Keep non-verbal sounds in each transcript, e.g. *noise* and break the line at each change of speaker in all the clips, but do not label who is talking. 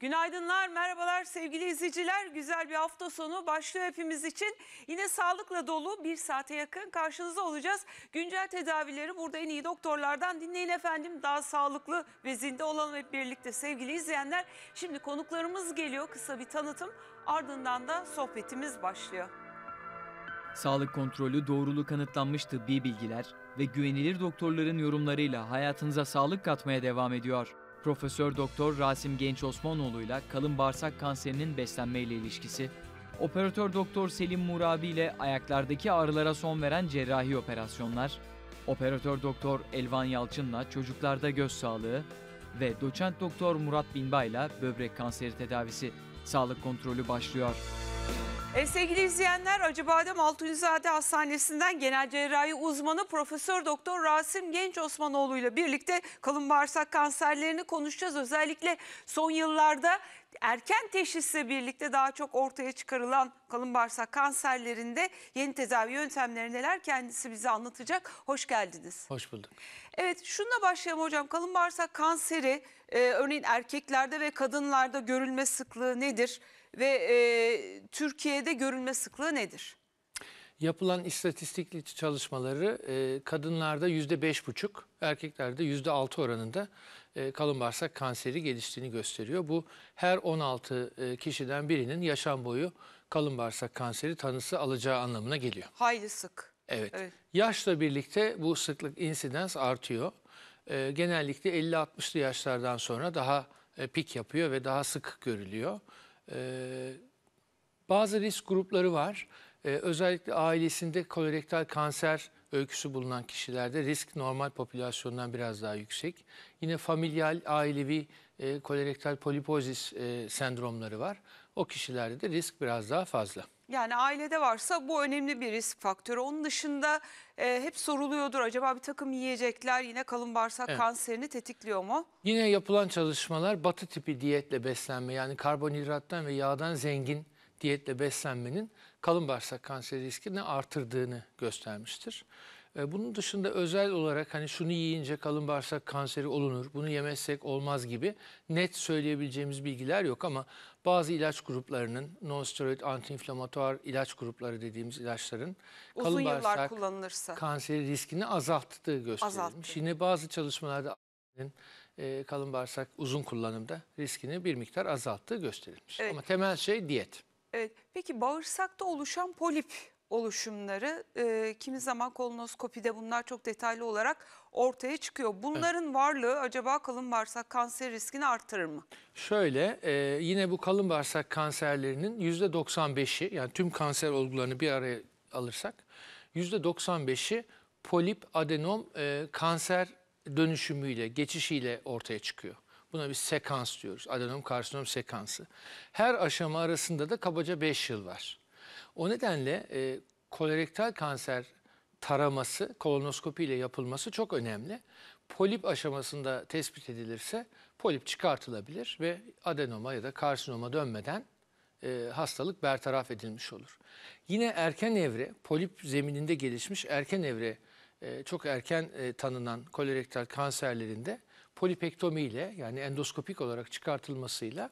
Günaydınlar, merhabalar sevgili izleyiciler. Güzel bir hafta sonu başlıyor hepimiz için. Yine sağlıkla dolu bir saate yakın karşınızda olacağız. Güncel tedavileri burada en iyi doktorlardan dinleyin efendim. Daha sağlıklı ve zinde olalım hep birlikte sevgili izleyenler. Şimdi konuklarımız geliyor. Kısa bir tanıtım ardından da sohbetimiz başlıyor.
Sağlık kontrolü doğrulu kanıtlanmış tıbbi bilgiler ve güvenilir doktorların yorumlarıyla hayatınıza sağlık katmaya devam ediyor. Profesör Doktor Rasim Genç Osmanoğlu ile kalın bağırsak kanserinin beslenme ile ilişkisi, operatör doktor Selim Murabi ile ayaklardaki ağrılara son veren cerrahi operasyonlar, operatör doktor Elvan Yalçın'la çocuklarda göz sağlığı ve doçent doktor Murat Binba ile böbrek kanseri tedavisi sağlık kontrolü başlıyor.
E, sevgili izleyenler, Acıbadem Altunizade Hastanesi'nden genel cerrahi uzmanı Profesör Doktor Rasim Genç Osmanoğlu ile birlikte kalın bağırsak kanserlerini konuşacağız. Özellikle son yıllarda erken teşhisle birlikte daha çok ortaya çıkarılan kalın bağırsak kanserlerinde yeni tedavi yöntemleri neler kendisi bize anlatacak. Hoş geldiniz. Hoş bulduk. Evet şununla başlayalım hocam. Kalın bağırsak kanseri e, örneğin erkeklerde ve kadınlarda görülme sıklığı nedir? Ve e, Türkiye'de görülme sıklığı nedir?
yapılan istatistik çalışmaları e, kadınlarda yüzde beş buçuk, erkeklerde yüzde altı oranında e, kalın bağırsak kanseri geliştiğini gösteriyor. Bu her 16 e, kişiden birinin yaşam boyu kalın bağırsak kanseri tanısı alacağı anlamına geliyor.
Hayli sık. Evet. evet.
Yaşla birlikte bu sıklık insidans artıyor. E, genellikle 50-60'lı yaşlardan sonra daha e, pik yapıyor ve daha sık görülüyor. E, bazı risk grupları var. Ee, özellikle ailesinde kolorektal kanser öyküsü bulunan kişilerde risk normal popülasyondan biraz daha yüksek. Yine familial, ailevi e, kolorektal polipozis e, sendromları var. O kişilerde de risk biraz daha fazla.
Yani ailede varsa bu önemli bir risk faktörü. Onun dışında e, hep soruluyordur acaba bir takım yiyecekler yine kalın bağırsak evet. kanserini tetikliyor mu?
Yine yapılan çalışmalar batı tipi diyetle beslenme yani karbonhidrattan ve yağdan zengin diyetle beslenmenin kalın bağırsak kanseri riskini artırdığını göstermiştir. E, bunun dışında özel olarak hani şunu yiyince kalın bağırsak kanseri olunur, bunu yemezsek olmaz gibi net söyleyebileceğimiz bilgiler yok ama bazı ilaç gruplarının nonsteroid antiinflamatuar ilaç grupları dediğimiz ilaçların Uzun kalın bağırsak kullanılırsa. kanseri riskini azalttığı gösterilmiş. Azalttı. Yine bazı çalışmalarda e, kalın bağırsak uzun kullanımda riskini bir miktar azalttığı gösterilmiş. Evet. Ama temel şey diyet.
Evet, peki bağırsakta oluşan polip oluşumları e, kimi zaman kolonoskopide bunlar çok detaylı olarak ortaya çıkıyor. Bunların evet. varlığı acaba kalın bağırsak kanser riskini artırır mı?
Şöyle e, yine bu kalın bağırsak kanserlerinin %95'i yani tüm kanser olgularını bir araya alırsak %95'i polip adenom e, kanser dönüşümüyle geçişiyle ortaya çıkıyor. Buna bir sekans diyoruz. Adenom karsinom sekansı. Her aşama arasında da kabaca 5 yıl var. O nedenle e, kolorektal kanser taraması, kolonoskopi ile yapılması çok önemli. Polip aşamasında tespit edilirse polip çıkartılabilir ve adenoma ya da karsinoma dönmeden e, hastalık bertaraf edilmiş olur. Yine erken evre, polip zemininde gelişmiş erken evre, e, çok erken e, tanınan kolorektal kanserlerinde ile yani endoskopik olarak çıkartılmasıyla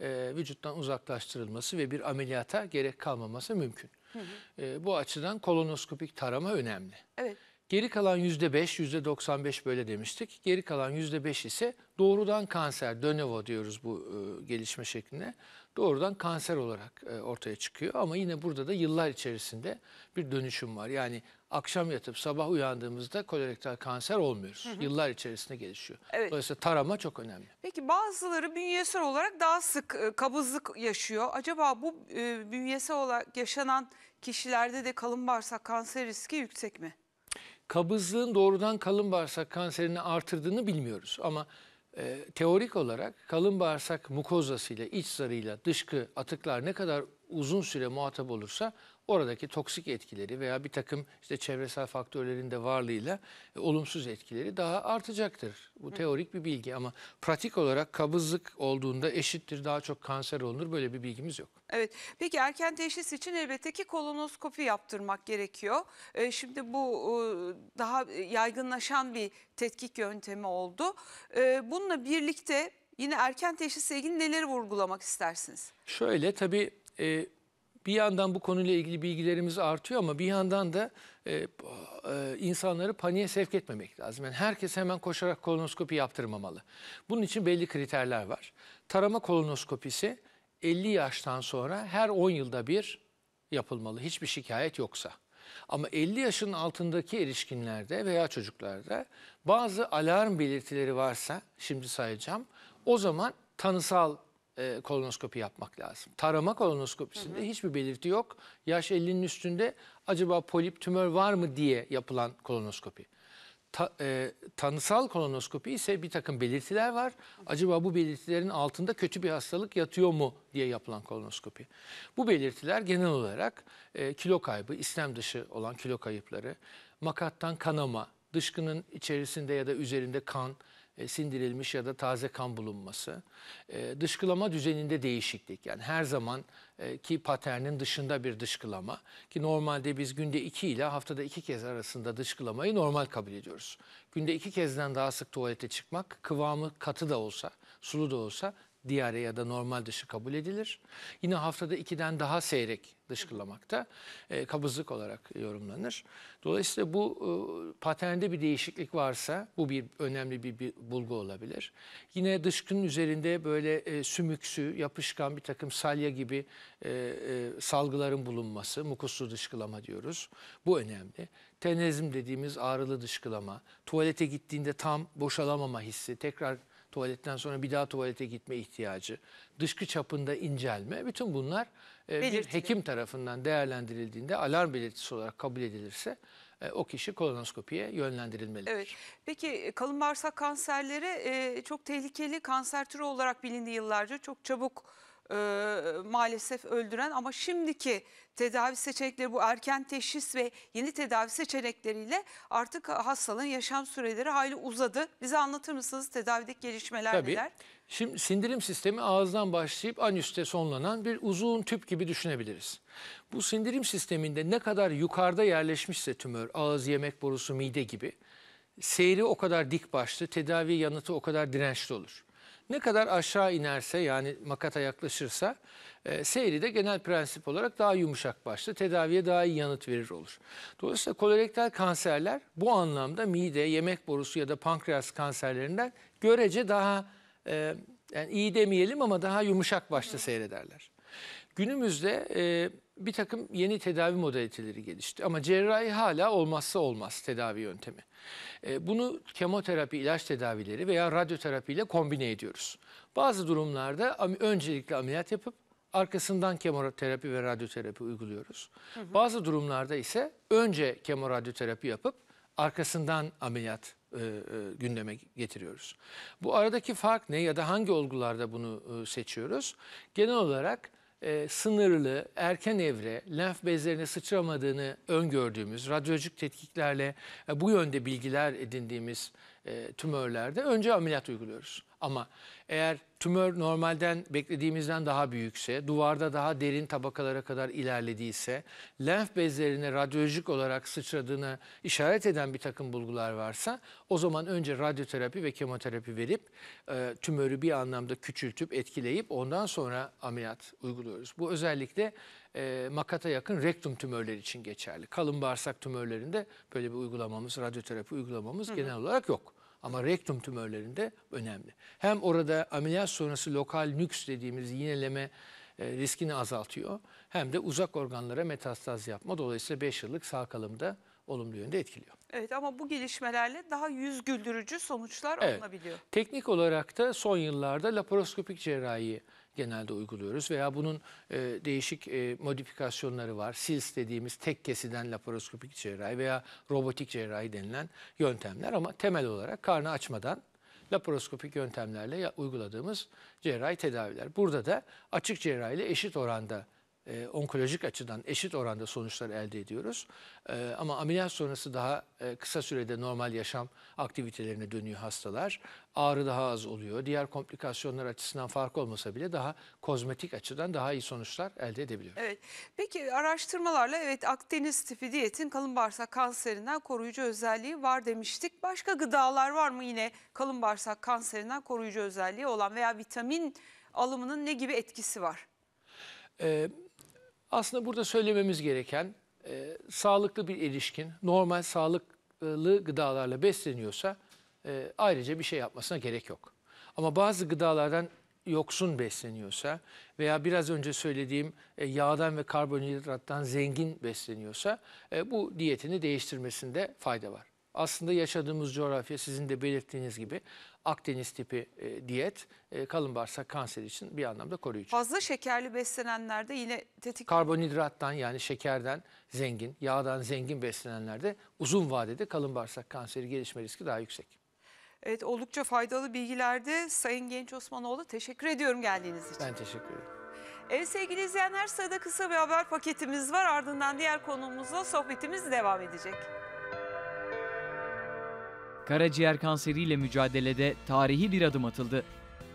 e, vücuttan uzaklaştırılması ve bir ameliyata gerek kalmaması mümkün. Hı hı. E, bu açıdan kolonoskopik tarama önemli. Evet. Geri kalan %5, %95 böyle demiştik. Geri kalan %5 ise doğrudan kanser, dönevo diyoruz bu e, gelişme şekline. Doğrudan kanser olarak e, ortaya çıkıyor ama yine burada da yıllar içerisinde bir dönüşüm var. Yani akşam yatıp sabah uyandığımızda kolorektal kanser olmuyoruz. Hı hı. Yıllar içerisinde gelişiyor. Evet. Dolayısıyla tarama çok önemli.
Peki bazıları bünyesel olarak daha sık e, kabızlık yaşıyor. Acaba bu e, bünyesel olarak yaşanan kişilerde de kalın bağırsak kanser riski yüksek mi?
Kabızlığın doğrudan kalın bağırsak kanserini artırdığını bilmiyoruz ama e, teorik olarak kalın bağırsak mukozasıyla, iç zarıyla, dışkı, atıklar ne kadar uzun süre muhatap olursa oradaki toksik etkileri veya bir takım işte çevresel faktörlerin de varlığıyla e, olumsuz etkileri daha artacaktır. Bu teorik bir bilgi ama pratik olarak kabızlık olduğunda eşittir daha çok kanser olunur böyle bir bilgimiz yok.
Evet peki erken teşhis için elbette ki kolonoskopi yaptırmak gerekiyor. E, şimdi bu e, daha yaygınlaşan bir tetkik yöntemi oldu. E, bununla birlikte yine erken teşhisle ilgili neleri vurgulamak istersiniz?
Şöyle tabii... E, bir yandan bu konuyla ilgili bilgilerimiz artıyor ama bir yandan da e, e, insanları paniğe sevk etmemek lazım. Yani herkes hemen koşarak kolonoskopi yaptırmamalı. Bunun için belli kriterler var. Tarama kolonoskopisi 50 yaştan sonra her 10 yılda bir yapılmalı hiçbir şikayet yoksa. Ama 50 yaşın altındaki erişkinlerde veya çocuklarda bazı alarm belirtileri varsa şimdi sayacağım. O zaman tanısal e, kolonoskopi yapmak lazım. Tarama kolonoskopisinde hı hı. hiçbir belirti yok. Yaş 50'nin üstünde acaba polip tümör var mı diye yapılan kolonoskopi. Ta, e, tanısal kolonoskopi ise bir takım belirtiler var. Acaba bu belirtilerin altında kötü bir hastalık yatıyor mu diye yapılan kolonoskopi. Bu belirtiler genel olarak e, kilo kaybı, istem dışı olan kilo kayıpları, makattan kanama, dışkının içerisinde ya da üzerinde kan, e, sindirilmiş ya da taze kan bulunması. E, dışkılama düzeninde değişiklik yani her zaman e, ki paternin dışında bir dışkılama ki normalde biz günde iki ile haftada iki kez arasında dışkılamayı normal kabul ediyoruz. Günde iki kezden daha sık tuvalete çıkmak kıvamı katı da olsa sulu da olsa diyare ya da normal dışı kabul edilir. Yine haftada ikiden daha seyrek dışkılamakta e, kabızlık olarak yorumlanır. Dolayısıyla bu e, paternde bir değişiklik varsa bu bir önemli bir, bir bulgu olabilir. Yine dışkının üzerinde böyle e, sümüksü, yapışkan bir takım salya gibi e, e, salgıların bulunması, mukuslu dışkılama diyoruz. Bu önemli. Tenezm dediğimiz ağrılı dışkılama, tuvalete gittiğinde tam boşalamama hissi, tekrar tuvaletten sonra bir daha tuvalete gitme ihtiyacı, dışkı çapında incelme bütün bunlar e, bir hekim tarafından değerlendirildiğinde alarm belirtisi olarak kabul edilirse e, o kişi kolonoskopiye yönlendirilmelidir.
Evet. Peki e, kalın bağırsak kanserleri e, çok tehlikeli kanser türü olarak bilindi yıllarca. Çok çabuk e, maalesef öldüren ama şimdiki tedavi seçenekleri bu erken teşhis ve yeni tedavi seçenekleriyle artık hastalığın yaşam süreleri hayli uzadı. Bize anlatır mısınız tedavideki gelişmeler Tabii.
neler? Şimdi sindirim sistemi ağızdan başlayıp anüste sonlanan bir uzun tüp gibi düşünebiliriz. Bu sindirim sisteminde ne kadar yukarıda yerleşmişse tümör, ağız, yemek borusu, mide gibi seyri o kadar dik başlı, tedavi yanıtı o kadar dirençli olur. Ne kadar aşağı inerse yani makata yaklaşırsa e, seyri de genel prensip olarak daha yumuşak başlı, tedaviye daha iyi yanıt verir olur. Dolayısıyla kolorektal kanserler bu anlamda mide, yemek borusu ya da pankreas kanserlerinden görece daha e, yani iyi demeyelim ama daha yumuşak başlı seyrederler. Günümüzde e, bir takım yeni tedavi modaliteleri gelişti ama cerrahi hala olmazsa olmaz tedavi yöntemi. E, bunu kemoterapi, ilaç tedavileri veya radyoterapi ile kombine ediyoruz. Bazı durumlarda öncelikle ameliyat yapıp arkasından kemoterapi ve radyoterapi uyguluyoruz. Hı hı. Bazı durumlarda ise önce kemoradyoterapi yapıp arkasından ameliyat e, e, gündeme getiriyoruz. Bu aradaki fark ne ya da hangi olgularda bunu e, seçiyoruz? Genel olarak e, sınırlı erken evre lenf bezlerine sıçramadığını öngördüğümüz radyolojik tetkiklerle e, bu yönde bilgiler edindiğimiz e, tümörlerde önce ameliyat uyguluyoruz. Ama eğer tümör normalden beklediğimizden daha büyükse, duvarda daha derin tabakalara kadar ilerlediyse, lenf bezlerine radyolojik olarak sıçradığını işaret eden bir takım bulgular varsa o zaman önce radyoterapi ve kemoterapi verip e, tümörü bir anlamda küçültüp etkileyip ondan sonra ameliyat uyguluyoruz. Bu özellikle e, makata yakın rektum tümörleri için geçerli. Kalın bağırsak tümörlerinde böyle bir uygulamamız, radyoterapi uygulamamız hı hı. genel olarak yok. Ama rektum tümörlerinde önemli. Hem orada ameliyat sonrası lokal nüks dediğimiz yineleme e, riskini azaltıyor. Hem de uzak organlara metastaz yapma. Dolayısıyla 5 yıllık sağ kalımda olumlu yönde etkiliyor.
Evet ama bu gelişmelerle daha yüz güldürücü sonuçlar evet. alınabiliyor.
Teknik olarak da son yıllarda laparoskopik cerrahi genelde uyguluyoruz. Veya bunun e, değişik e, modifikasyonları var. SILS dediğimiz tek kesiden laparoskopik cerrahi veya robotik cerrahi denilen yöntemler. Ama temel olarak karnı açmadan laparoskopik yöntemlerle uyguladığımız cerrahi tedaviler. Burada da açık cerrahi ile eşit oranda e, onkolojik açıdan eşit oranda sonuçlar elde ediyoruz. E, ama ameliyat sonrası daha e, kısa sürede normal yaşam aktivitelerine dönüyor hastalar. Ağrı daha az oluyor. Diğer komplikasyonlar açısından fark olmasa bile daha kozmetik açıdan daha iyi sonuçlar elde edebiliyoruz.
Evet. Peki araştırmalarla evet Akdeniz tipi diyetin kalın bağırsak kanserinden koruyucu özelliği var demiştik. Başka gıdalar var mı yine kalın bağırsak kanserinden koruyucu özelliği olan veya vitamin alımının ne gibi etkisi var?
Ee, aslında burada söylememiz gereken e, sağlıklı bir erişkin, normal sağlıklı gıdalarla besleniyorsa e, ayrıca bir şey yapmasına gerek yok. Ama bazı gıdalardan yoksun besleniyorsa veya biraz önce söylediğim e, yağdan ve karbonhidrattan zengin besleniyorsa e, bu diyetini değiştirmesinde fayda var. Aslında yaşadığımız coğrafya sizin de belirttiğiniz gibi Akdeniz tipi e, diyet e, kalın bağırsak kanseri için bir anlamda koruyucu. Fazla
şekerli beslenenlerde yine
tetik... Karbonhidrattan yani şekerden zengin, yağdan zengin beslenenlerde uzun vadede kalın bağırsak kanseri gelişme riski daha yüksek.
Evet oldukça faydalı bilgilerdi. Sayın Genç Osmanoğlu teşekkür ediyorum geldiğiniz için.
Ben teşekkür ederim.
Evet sevgili izleyenler sırada kısa bir haber paketimiz var. Ardından diğer konuğumuzla sohbetimiz devam edecek.
Karaciğer kanseriyle mücadelede tarihi bir adım atıldı.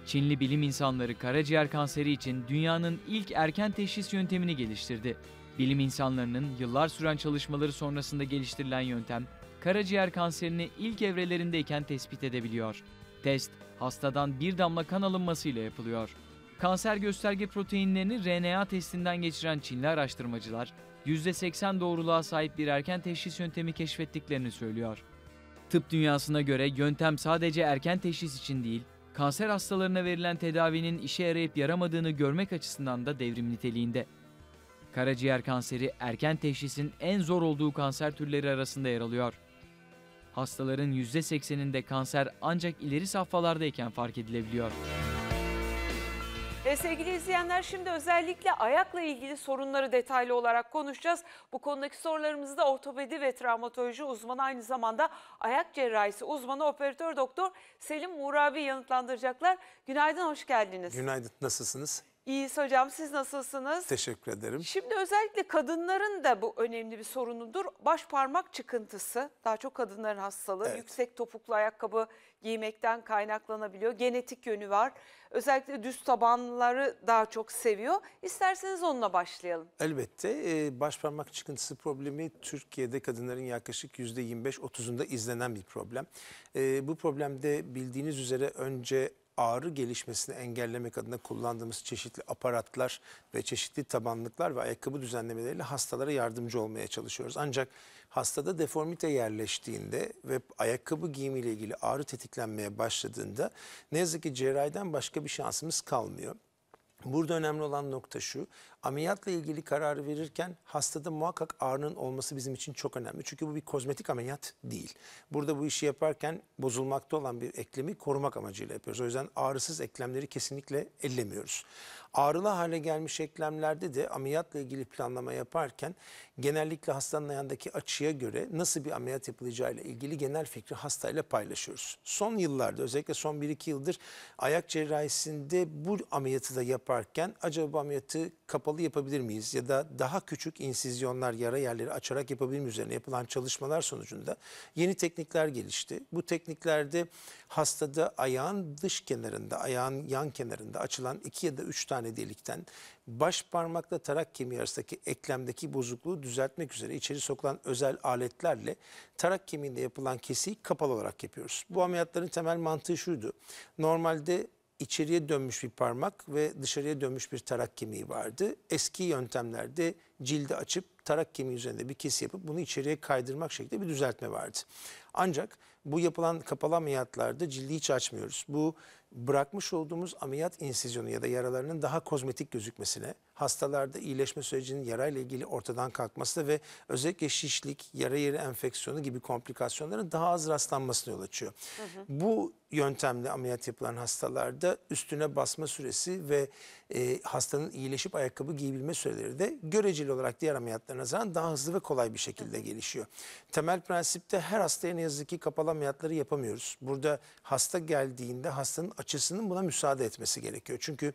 Çinli bilim insanları karaciğer kanseri için dünyanın ilk erken teşhis yöntemini geliştirdi. Bilim insanlarının yıllar süren çalışmaları sonrasında geliştirilen yöntem, karaciğer kanserini ilk evrelerindeyken tespit edebiliyor. Test, hastadan bir damla kan alınmasıyla yapılıyor. Kanser gösterge proteinlerini RNA testinden geçiren Çinli araştırmacılar, %80 doğruluğa sahip bir erken teşhis yöntemi keşfettiklerini söylüyor. Tıp dünyasına göre yöntem sadece erken teşhis için değil, kanser hastalarına verilen tedavinin işe yarayıp yaramadığını görmek açısından da devrim niteliğinde. Karaciğer kanseri erken teşhisin en zor olduğu kanser türleri arasında yer alıyor. Hastaların %80'inde kanser ancak ileri safhalardayken fark edilebiliyor.
E, sevgili izleyenler şimdi özellikle ayakla ilgili sorunları detaylı olarak konuşacağız. Bu konudaki sorularımızı da ortopedi ve travmatoloji uzmanı aynı zamanda ayak cerrahisi uzmanı operatör doktor Selim Uğur abi yanıtlandıracaklar. Günaydın, hoş geldiniz. Günaydın,
nasılsınız?
İyiyiz hocam siz nasılsınız?
Teşekkür ederim.
Şimdi özellikle kadınların da bu önemli bir sorunudur. Baş parmak çıkıntısı daha çok kadınların hastalığı. Evet. Yüksek topuklu ayakkabı giymekten kaynaklanabiliyor. Genetik yönü var. Özellikle düz tabanları daha çok seviyor. İsterseniz onunla başlayalım.
Elbette e, baş parmak çıkıntısı problemi Türkiye'de kadınların yaklaşık %25-30'unda izlenen bir problem. E, bu problemde bildiğiniz üzere önce ağrı gelişmesini engellemek adına kullandığımız çeşitli aparatlar ve çeşitli tabanlıklar ve ayakkabı düzenlemeleriyle hastalara yardımcı olmaya çalışıyoruz. Ancak hastada deformite yerleştiğinde ve ayakkabı giyimiyle ilgili ağrı tetiklenmeye başladığında ne yazık ki cerrahiden başka bir şansımız kalmıyor. Burada önemli olan nokta şu, ameliyatla ilgili kararı verirken hastada muhakkak ağrının olması bizim için çok önemli. Çünkü bu bir kozmetik ameliyat değil. Burada bu işi yaparken bozulmakta olan bir eklemi korumak amacıyla yapıyoruz. O yüzden ağrısız eklemleri kesinlikle ellemiyoruz. Ağrılı hale gelmiş eklemlerde de ameliyatla ilgili planlama yaparken genellikle hastanın ayağındaki açıya göre nasıl bir ameliyat yapılacağıyla ilgili genel fikri hastayla paylaşıyoruz. Son yıllarda özellikle son 1-2 yıldır ayak cerrahisinde bu ameliyatı da yaparken acaba bu ameliyatı kapalı yapabilir miyiz ya da daha küçük insizyonlar yara yerleri açarak yapabilir miyiz üzerine yapılan çalışmalar sonucunda yeni teknikler gelişti. Bu tekniklerde hastada ayağın dış kenarında, ayağın yan kenarında açılan iki ya da üç tane tane delikten baş parmakla tarak kemiği arasındaki eklemdeki bozukluğu düzeltmek üzere içeri sokulan özel aletlerle tarak kemiğinde yapılan kesiyi kapalı olarak yapıyoruz. Bu ameliyatların temel mantığı şuydu. Normalde içeriye dönmüş bir parmak ve dışarıya dönmüş bir tarak kemiği vardı. Eski yöntemlerde cildi açıp tarak kemiği üzerinde bir kesi yapıp bunu içeriye kaydırmak şeklinde bir düzeltme vardı. Ancak bu yapılan kapalı ameliyatlarda cildi hiç açmıyoruz. Bu bırakmış olduğumuz ameliyat insizyonu ya da yaralarının daha kozmetik gözükmesine, hastalarda iyileşme sürecinin yarayla ilgili ortadan kalkması ve özellikle şişlik, yara yeri enfeksiyonu gibi komplikasyonların daha az rastlanmasına yol açıyor. Hı hı. Bu yöntemle ameliyat yapılan hastalarda üstüne basma süresi ve e, hastanın iyileşip ayakkabı giyebilme süreleri de göreceli olarak diğer ameliyatlara nazaran daha hızlı ve kolay bir şekilde hı. gelişiyor. Temel prensipte her hastaya ne yazık ki kapalı ameliyatları yapamıyoruz. Burada hasta geldiğinde hastanın açısının buna müsaade etmesi gerekiyor. Çünkü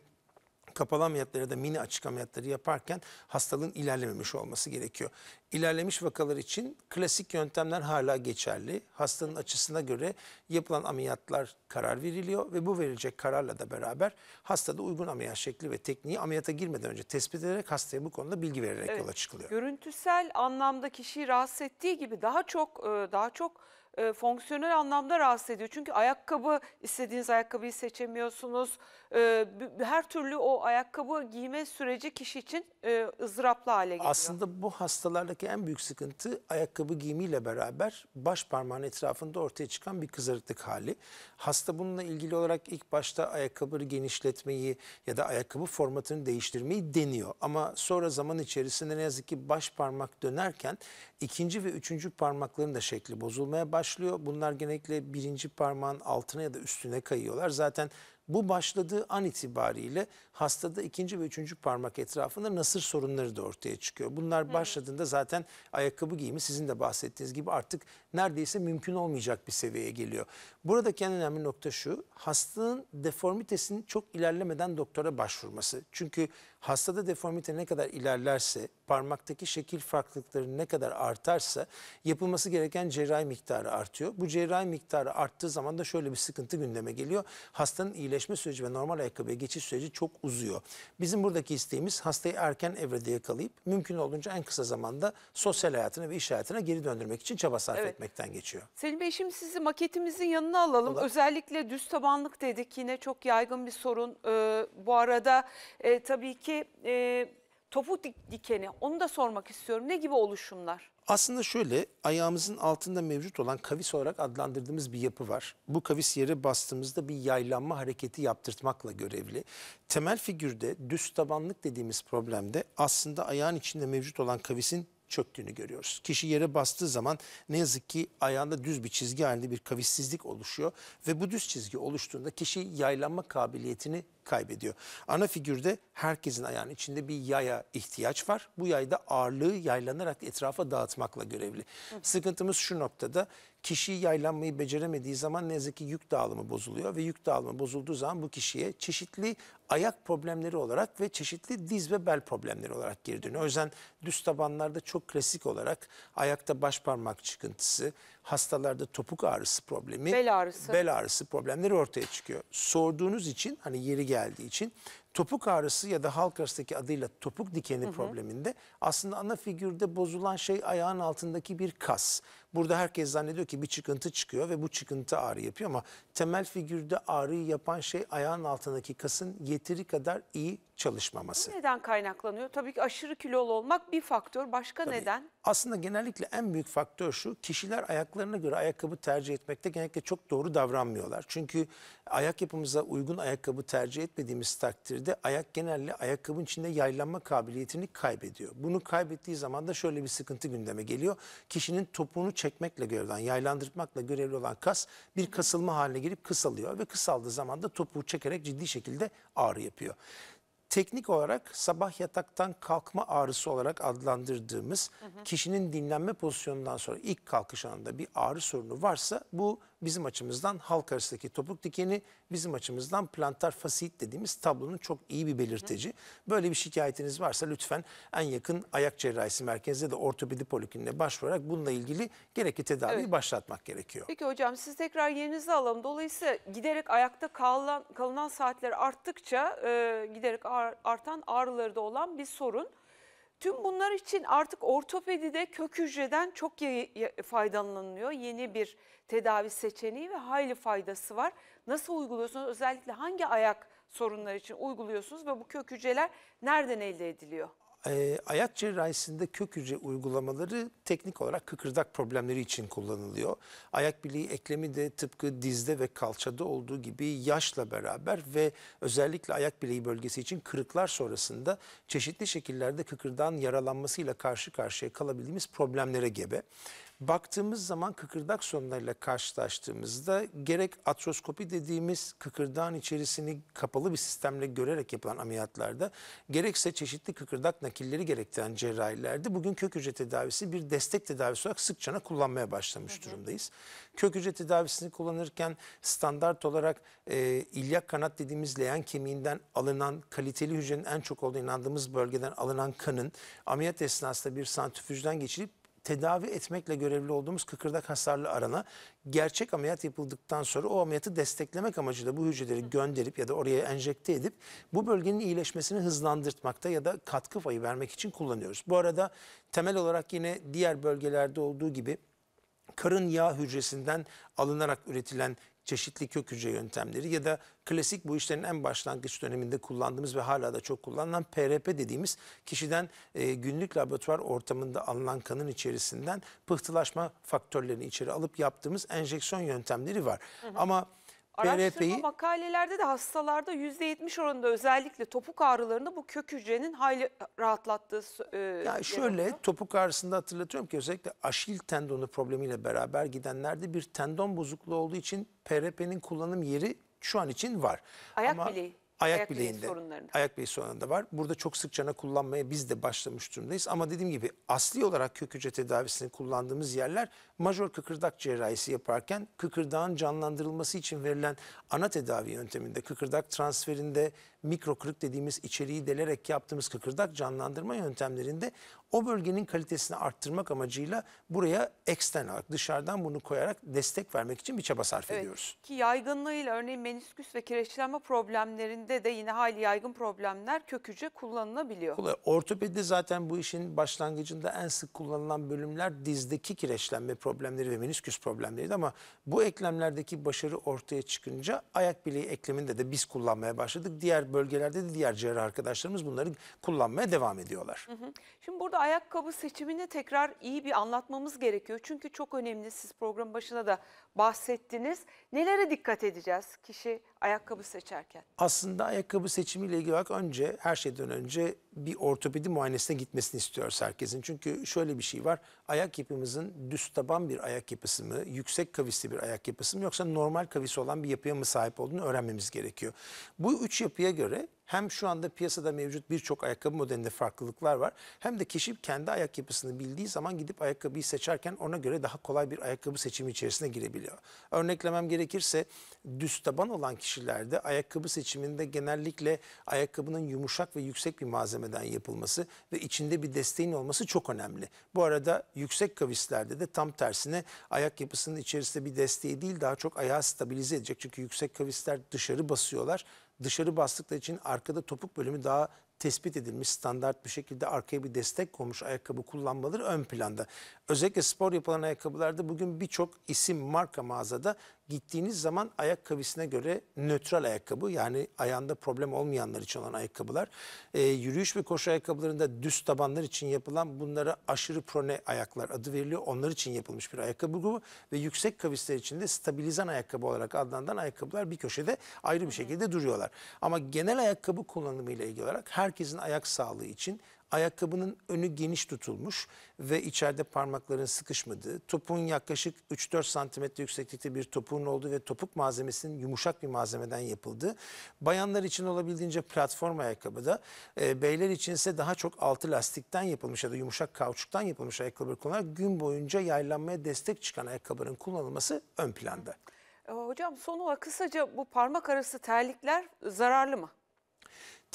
kapalı ameliyatları ya da mini açık ameliyatları yaparken hastalığın ilerlememiş olması gerekiyor. İlerlemiş vakalar için klasik yöntemler hala geçerli. Hastanın açısına göre yapılan ameliyatlar karar veriliyor ve bu verilecek kararla da beraber hastada uygun ameliyat şekli ve tekniği ameliyata girmeden önce tespit ederek hastaya bu konuda bilgi vererek evet, yola çıkılıyor.
Görüntüsel anlamda kişiyi rahatsız ettiği gibi daha çok e, daha çok e, fonksiyonel anlamda rahatsız ediyor. Çünkü ayakkabı istediğiniz ayakkabıyı seçemiyorsunuz. E, her türlü o ayakkabı giyme süreci kişi için e, ızdıraplı hale geliyor.
Aslında bu hastalardaki en büyük sıkıntı ayakkabı giyimiyle beraber baş parmağın etrafında ortaya çıkan bir kızarıklık hali. Hasta bununla ilgili olarak ilk başta ayakkabı genişletmeyi ya da ayakkabı formatını değiştirmeyi deniyor. Ama sonra zaman içerisinde ne yazık ki baş parmak dönerken ikinci ve üçüncü parmakların da şekli bozulmaya başlıyor başlıyor. Bunlar genellikle birinci parmağın altına ya da üstüne kayıyorlar. Zaten bu başladığı an itibariyle hastada ikinci ve üçüncü parmak etrafında nasır sorunları da ortaya çıkıyor. Bunlar başladığında zaten ayakkabı giyimi sizin de bahsettiğiniz gibi artık neredeyse mümkün olmayacak bir seviyeye geliyor. Buradaki en önemli nokta şu hastanın deformitesinin çok ilerlemeden doktora başvurması. Çünkü Hastada deformite ne kadar ilerlerse, parmaktaki şekil farklılıkları ne kadar artarsa yapılması gereken cerrahi miktarı artıyor. Bu cerrahi miktarı arttığı zaman da şöyle bir sıkıntı gündeme geliyor. Hastanın iyileşme süreci ve normal ayakkabıya geçiş süreci çok uzuyor. Bizim buradaki isteğimiz hastayı erken evrede yakalayıp mümkün olduğunca en kısa zamanda sosyal hayatına ve iş hayatına geri döndürmek için çaba sarf evet. etmekten geçiyor.
Selim Bey şimdi sizi maketimizin yanına alalım. Olur. Özellikle düz tabanlık dedik yine çok yaygın bir sorun. Ee, bu arada e, tabii ki Peki e, topu dikeni onu da sormak istiyorum. Ne gibi oluşumlar?
Aslında şöyle ayağımızın altında mevcut olan kavis olarak adlandırdığımız bir yapı var. Bu kavis yere bastığımızda bir yaylanma hareketi yaptırtmakla görevli. Temel figürde düz tabanlık dediğimiz problemde aslında ayağın içinde mevcut olan kavisin çöktüğünü görüyoruz. Kişi yere bastığı zaman ne yazık ki ayağında düz bir çizgi halinde bir kavissizlik oluşuyor ve bu düz çizgi oluştuğunda kişi yaylanma kabiliyetini kaybediyor. Ana figürde herkesin ayağının içinde bir yaya ihtiyaç var. Bu yayda ağırlığı yaylanarak etrafa dağıtmakla görevli. Hı. Sıkıntımız şu noktada kişi yaylanmayı beceremediği zaman ne yazık ki yük dağılımı bozuluyor ve yük dağılımı bozulduğu zaman bu kişiye çeşitli ayak problemleri olarak ve çeşitli diz ve bel problemleri olarak geri dönüyor. O yüzden düz tabanlarda çok klasik olarak ayakta baş parmak çıkıntısı, hastalarda topuk ağrısı problemi, bel ağrısı, bel ağrısı problemleri ortaya çıkıyor. Sorduğunuz için hani yeri geldiği için topuk ağrısı ya da halk arasındaki adıyla topuk dikeni hı hı. probleminde aslında ana figürde bozulan şey ayağın altındaki bir kas. Burada herkes zannediyor ki bir çıkıntı çıkıyor ve bu çıkıntı ağrı yapıyor ama temel figürde ağrıyı yapan şey ayağın altındaki kasın yeteri kadar iyi çalışmaması. Bu
neden kaynaklanıyor? Tabii ki aşırı kilolu olmak bir faktör. Başka Tabii. neden?
Aslında genellikle en büyük faktör şu. Kişiler ayaklarına göre ayakkabı tercih etmekte genellikle çok doğru davranmıyorlar. Çünkü ayak yapımıza uygun ayakkabı tercih etmediğimiz takdirde ayak genelde ayakkabının içinde yaylanma kabiliyetini kaybediyor. Bunu kaybettiği zaman da şöyle bir sıkıntı gündeme geliyor. Kişinin topuğunu çekmekle görevden, yaylandırmakla görevli olan kas bir kasılma haline girip kısalıyor ve kısaldığı zaman da topuğu çekerek ciddi şekilde ağrı yapıyor. Teknik olarak sabah yataktan kalkma ağrısı olarak adlandırdığımız hı hı. kişinin dinlenme pozisyonundan sonra ilk kalkış anında bir ağrı sorunu varsa bu bizim açımızdan halk arasındaki topuk dikeni, bizim açımızdan plantar fasit dediğimiz tablonun çok iyi bir belirteci. Böyle bir şikayetiniz varsa lütfen en yakın ayak cerrahisi merkezinde de ortopedi polikliniğine başvurarak bununla ilgili gerekli tedaviyi Evet. başlatmak gerekiyor.
Peki hocam siz tekrar yerinizi alalım. Dolayısıyla giderek ayakta kalan, kalınan saatler arttıkça e, giderek ağır- artan ağrıları da olan bir sorun. Tüm bunlar için artık ortopedide kök hücreden çok faydalanılıyor. Yeni bir tedavi seçeneği ve hayli faydası var. Nasıl uyguluyorsunuz? Özellikle hangi ayak sorunları için uyguluyorsunuz ve bu kök hücreler nereden elde ediliyor?
e, ee, ayak cerrahisinde kök hücre uygulamaları teknik olarak kıkırdak problemleri için kullanılıyor. Ayak bileği eklemi de tıpkı dizde ve kalçada olduğu gibi yaşla beraber ve özellikle ayak bileği bölgesi için kırıklar sonrasında çeşitli şekillerde kıkırdağın yaralanmasıyla karşı karşıya kalabildiğimiz problemlere gebe. Baktığımız zaman kıkırdak sorunlarıyla karşılaştığımızda gerek atroskopi dediğimiz kıkırdağın içerisini kapalı bir sistemle görerek yapılan ameliyatlarda gerekse çeşitli kıkırdak şekilleri gerektiren cerrahilerde bugün kök hücre tedavisi bir destek tedavisi olarak sıkça kullanmaya başlamış durumdayız. Kök hücre tedavisini kullanırken standart olarak e, ilyak kanat dediğimiz leğen kemiğinden alınan kaliteli hücrenin en çok olduğu inandığımız bölgeden alınan kanın ameliyat esnasında bir santrifüjden geçirip tedavi etmekle görevli olduğumuz kıkırdak hasarlı arana gerçek ameliyat yapıldıktan sonra o ameliyatı desteklemek amacıyla bu hücreleri gönderip ya da oraya enjekte edip bu bölgenin iyileşmesini hızlandırtmakta ya da katkı payı vermek için kullanıyoruz. Bu arada temel olarak yine diğer bölgelerde olduğu gibi karın yağ hücresinden alınarak üretilen çeşitli kök hücre yöntemleri ya da klasik bu işlerin en başlangıç döneminde kullandığımız ve hala da çok kullanılan PRP dediğimiz kişiden e, günlük laboratuvar ortamında alınan kanın içerisinden pıhtılaşma faktörlerini içeri alıp yaptığımız enjeksiyon yöntemleri var. Hı hı. Ama Araştırma
makalelerde de hastalarda %70 oranında özellikle topuk ağrılarında bu kök hücrenin hayli rahatlattığı e,
ya şöyle
yanında. topuk ağrısında hatırlatıyorum ki özellikle aşil tendonu problemiyle beraber gidenlerde bir tendon bozukluğu olduğu için PRP'nin kullanım yeri şu an için var. Ayak Ama, bileği. Ayak, ayak bileğinde, ayak bileği sorununda var. Burada çok sıkça kullanmaya biz de başlamış durumdayız. Ama dediğim gibi asli olarak kök hücre tedavisini kullandığımız yerler major kıkırdak cerrahisi yaparken kıkırdağın canlandırılması için verilen ana tedavi yönteminde kıkırdak transferinde mikro kırık dediğimiz içeriği delerek yaptığımız kıkırdak canlandırma yöntemlerinde o bölgenin kalitesini arttırmak amacıyla buraya ekstern olarak dışarıdan bunu koyarak destek vermek için bir çaba sarf evet, ediyoruz.
Ki yaygınlığıyla örneğin menisküs ve kireçlenme problemlerinde de yine hali yaygın problemler köküce kullanılabiliyor.
Ortopedide zaten bu işin başlangıcında en sık kullanılan bölümler dizdeki kireçlenme problemleri ve menisküs problemleriydi ama bu eklemlerdeki başarı ortaya çıkınca ayak bileği ekleminde de biz kullanmaya başladık. Diğer bölgelerde de diğer cerrah arkadaşlarımız bunları kullanmaya devam ediyorlar.
Şimdi burada ayakkabı seçimini tekrar iyi bir anlatmamız gerekiyor. Çünkü çok önemli siz program başına da bahsettiniz. Nelere dikkat edeceğiz kişi ayakkabı seçerken?
Aslında ayakkabı seçimiyle ilgili bak önce her şeyden önce bir ortopedi muayenesine gitmesini istiyoruz herkesin. Çünkü şöyle bir şey var. Ayak yapımızın düz taban bir ayak yapısı mı, yüksek kavisli bir ayak yapısı mı yoksa normal kavisi olan bir yapıya mı sahip olduğunu öğrenmemiz gerekiyor. Bu üç yapıya göre hem şu anda piyasada mevcut birçok ayakkabı modelinde farklılıklar var. Hem de kişi kendi ayak yapısını bildiği zaman gidip ayakkabıyı seçerken ona göre daha kolay bir ayakkabı seçimi içerisine girebiliyor. Örneklemem gerekirse düz taban olan kişilerde ayakkabı seçiminde genellikle ayakkabının yumuşak ve yüksek bir malzemeden yapılması ve içinde bir desteğin olması çok önemli. Bu arada yüksek kavislerde de tam tersine ayak yapısının içerisinde bir desteği değil daha çok ayağı stabilize edecek. Çünkü yüksek kavisler dışarı basıyorlar dışarı bastıkları için arkada topuk bölümü daha tespit edilmiş standart bir şekilde arkaya bir destek konmuş ayakkabı kullanmaları ön planda. Özellikle spor yapılan ayakkabılarda bugün birçok isim marka mağazada gittiğiniz zaman ayakkabısına göre nötral ayakkabı yani ayağında problem olmayanlar için olan ayakkabılar. E, yürüyüş ve koşu ayakkabılarında düz tabanlar için yapılan bunlara aşırı prone ayaklar adı veriliyor. Onlar için yapılmış bir ayakkabı grubu ve yüksek kavisler için de stabilizan ayakkabı olarak adlandırılan ayakkabılar bir köşede ayrı bir şekilde duruyorlar. Ama genel ayakkabı kullanımı ile ilgili olarak herkesin ayak sağlığı için Ayakkabının önü geniş tutulmuş ve içeride parmakların sıkışmadığı, topuğun yaklaşık 3-4 santimetre yükseklikte bir topuğun olduğu ve topuk malzemesinin yumuşak bir malzemeden yapıldığı, bayanlar için olabildiğince platform ayakkabıda, e, beyler için ise daha çok altı lastikten yapılmış ya da yumuşak kauçuktan yapılmış ayakkabı kullanarak gün boyunca yaylanmaya destek çıkan ayakkabının kullanılması ön planda.
Hocam son olarak kısaca bu parmak arası terlikler
zararlı mı?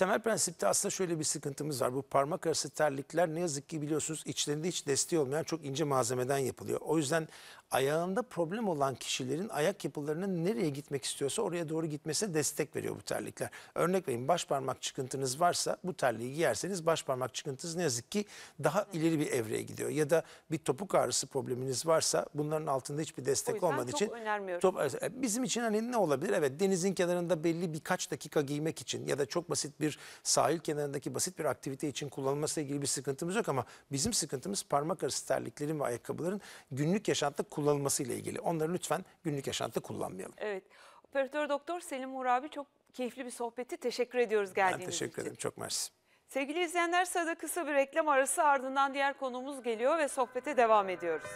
temel prensipte aslında şöyle bir sıkıntımız var. Bu parmak arası terlikler ne yazık ki biliyorsunuz içlerinde hiç desteği olmayan çok ince malzemeden yapılıyor. O yüzden ayağında problem olan kişilerin ayak yapılarının nereye gitmek istiyorsa oraya doğru gitmesine destek veriyor bu terlikler. Örnek vereyim baş parmak çıkıntınız varsa bu terliği giyerseniz baş parmak çıkıntınız ne yazık ki daha ileri bir evreye gidiyor. Ya da bir topuk ağrısı probleminiz varsa bunların altında hiçbir destek olmadığı için. Top, bizim için hani ne olabilir? Evet denizin kenarında belli birkaç dakika giymek için ya da çok basit bir sahil kenarındaki basit bir aktivite için kullanılmasıyla ilgili bir sıkıntımız yok ama bizim sıkıntımız parmak arası terliklerin ve ayakkabıların günlük yaşantıda kullanılması ile ilgili. Onları lütfen günlük yaşantıda kullanmayalım.
Evet. Operatör Doktor Selim Uğur abi çok keyifli bir sohbeti. Teşekkür ediyoruz geldiğiniz için. Ben teşekkür
için. ederim. Çok mersi.
Sevgili izleyenler sırada kısa bir reklam arası ardından diğer konuğumuz geliyor ve sohbete devam ediyoruz.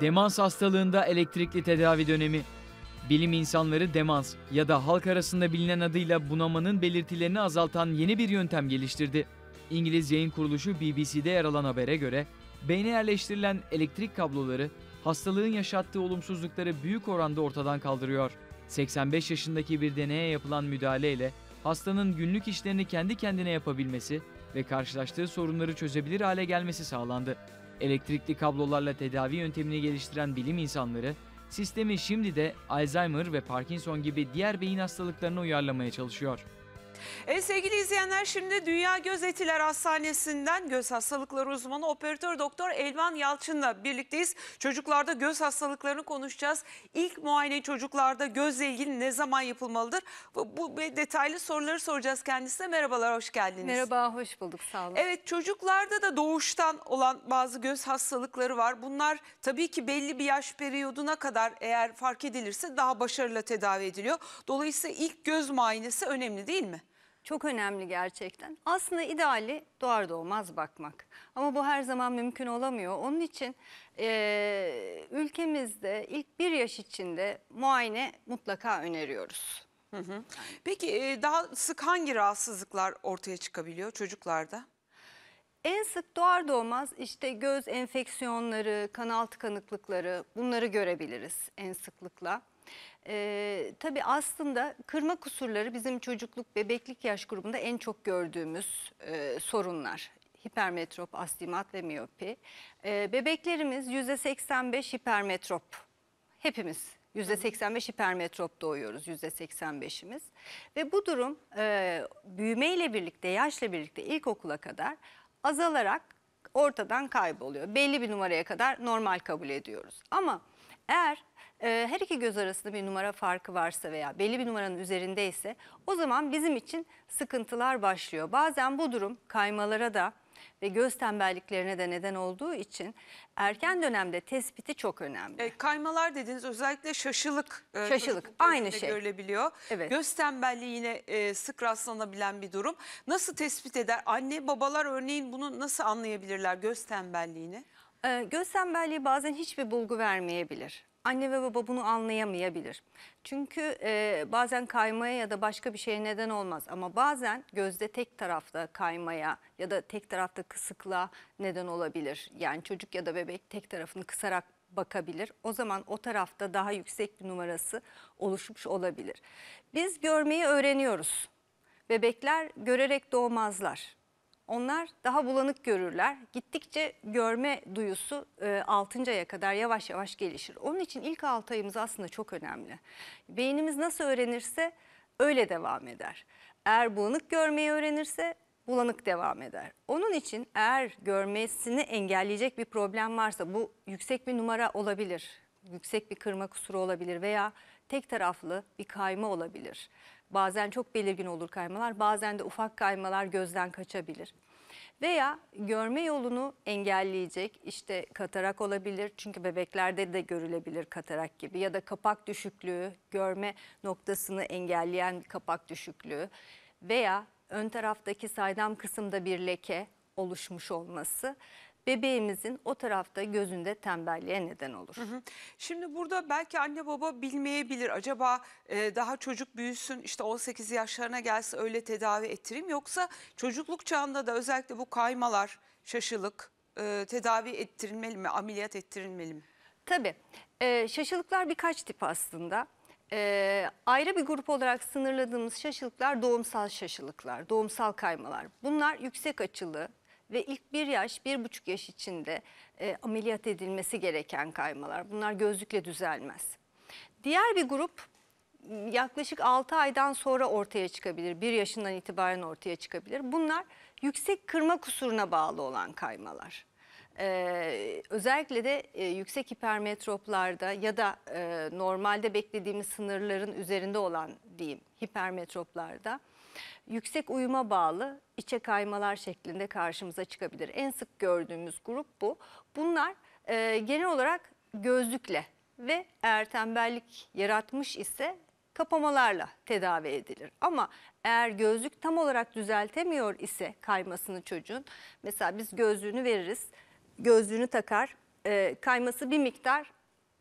Demans hastalığında elektrikli tedavi dönemi. Bilim insanları demans ya da halk arasında bilinen adıyla bunamanın belirtilerini azaltan yeni bir yöntem geliştirdi. İngiliz yayın kuruluşu BBC'de yer alan habere göre Beyne yerleştirilen elektrik kabloları hastalığın yaşattığı olumsuzlukları büyük oranda ortadan kaldırıyor. 85 yaşındaki bir deneye yapılan müdahaleyle hastanın günlük işlerini kendi kendine yapabilmesi ve karşılaştığı sorunları çözebilir hale gelmesi sağlandı. Elektrikli kablolarla tedavi yöntemini geliştiren bilim insanları sistemi şimdi de Alzheimer ve Parkinson gibi diğer beyin hastalıklarına uyarlamaya çalışıyor.
E, sevgili izleyenler şimdi Dünya Gözetiler Hastanesi'nden göz hastalıkları uzmanı operatör doktor Elvan Yalçın'la birlikteyiz. Çocuklarda göz hastalıklarını konuşacağız. İlk muayene çocuklarda gözle ilgili ne zaman yapılmalıdır? Bu, bu detaylı soruları soracağız kendisine. Merhabalar, hoş geldiniz.
Merhaba, hoş bulduk. Sağ olun.
Evet, çocuklarda da doğuştan olan bazı göz hastalıkları var. Bunlar tabii ki belli bir yaş periyoduna kadar eğer fark edilirse daha başarılı tedavi ediliyor. Dolayısıyla ilk göz muayenesi önemli değil mi? çok önemli gerçekten. Aslında ideali doğar
doğmaz bakmak. Ama bu her zaman mümkün olamıyor. Onun için e, ülkemizde ilk bir
yaş içinde muayene mutlaka öneriyoruz. Hı hı. Peki daha sık hangi rahatsızlıklar ortaya çıkabiliyor çocuklarda?
En sık doğar doğmaz işte göz enfeksiyonları, kanal tıkanıklıkları bunları görebiliriz en sıklıkla. E, tabii aslında kırma kusurları bizim çocukluk, bebeklik yaş grubunda en çok gördüğümüz e, sorunlar. Hipermetrop, astigmat ve miyopi. E, bebeklerimiz %85 hipermetrop. Hepimiz %85 hipermetrop doğuyoruz %85'imiz. Ve bu durum e, büyümeyle birlikte, yaşla birlikte ilkokula kadar azalarak ortadan kayboluyor. Belli bir numaraya kadar normal kabul ediyoruz. Ama eğer ee, her iki göz arasında bir numara farkı varsa veya belli bir numaranın üzerindeyse o zaman bizim için sıkıntılar başlıyor. Bazen bu durum kaymalara da ve göz tembelliklerine de neden olduğu için erken dönemde tespiti çok önemli.
E, kaymalar dediğiniz özellikle şaşılık. E, aynı şey. Görülebiliyor. Evet. Göz tembelliği yine e, sık rastlanabilen bir durum. Nasıl tespit eder? Anne babalar örneğin bunu nasıl anlayabilirler göz tembelliğini? E, göz tembelliği bazen hiçbir
bulgu vermeyebilir anne ve baba bunu anlayamayabilir. Çünkü e, bazen kaymaya ya da başka bir şeye neden olmaz ama bazen gözde tek tarafta kaymaya ya da tek tarafta kısıklığa neden olabilir. Yani çocuk ya da bebek tek tarafını kısarak bakabilir. O zaman o tarafta daha yüksek bir numarası oluşmuş olabilir. Biz görmeyi öğreniyoruz. Bebekler görerek doğmazlar. Onlar daha bulanık görürler. Gittikçe görme duyusu e, 6. aya kadar yavaş yavaş gelişir. Onun için ilk 6 ayımız aslında çok önemli. Beynimiz nasıl öğrenirse öyle devam eder. Eğer bulanık görmeyi öğrenirse bulanık devam eder. Onun için eğer görmesini engelleyecek bir problem varsa bu yüksek bir numara olabilir. Yüksek bir kırma kusuru olabilir veya tek taraflı bir kayma olabilir. Bazen çok belirgin olur kaymalar, bazen de ufak kaymalar gözden kaçabilir. Veya görme yolunu engelleyecek işte katarak olabilir çünkü bebeklerde de görülebilir katarak gibi ya da kapak düşüklüğü görme noktasını engelleyen kapak düşüklüğü veya ön taraftaki saydam kısımda bir leke oluşmuş olması bebeğimizin o tarafta gözünde tembelliğe neden olur. Hı
hı. Şimdi burada belki anne baba bilmeyebilir. Acaba e, daha çocuk büyüsün işte 18 yaşlarına gelse öyle tedavi ettireyim yoksa çocukluk çağında da özellikle bu kaymalar, şaşılık e, tedavi ettirilmeli mi, ameliyat ettirilmeli mi? Tabii. E, şaşılıklar birkaç tip aslında. E, ayrı bir grup olarak
sınırladığımız şaşılıklar doğumsal şaşılıklar, doğumsal kaymalar. Bunlar yüksek açılı, ve ilk bir yaş, bir buçuk yaş içinde e, ameliyat edilmesi gereken kaymalar. Bunlar gözlükle düzelmez. Diğer bir grup yaklaşık 6 aydan sonra ortaya çıkabilir. 1 yaşından itibaren ortaya çıkabilir. Bunlar yüksek kırma kusuruna bağlı olan kaymalar. Ee, özellikle de e, yüksek hipermetroplarda ya da e, normalde beklediğimiz sınırların üzerinde olan diyeyim hipermetroplarda yüksek uyuma bağlı içe kaymalar şeklinde karşımıza çıkabilir. En sık gördüğümüz grup bu. Bunlar e, genel olarak gözlükle ve eğer tembellik yaratmış ise kapamalarla tedavi edilir. Ama eğer gözlük tam olarak düzeltemiyor ise kaymasını çocuğun mesela biz gözlüğünü veririz gözlüğünü takar e, kayması bir miktar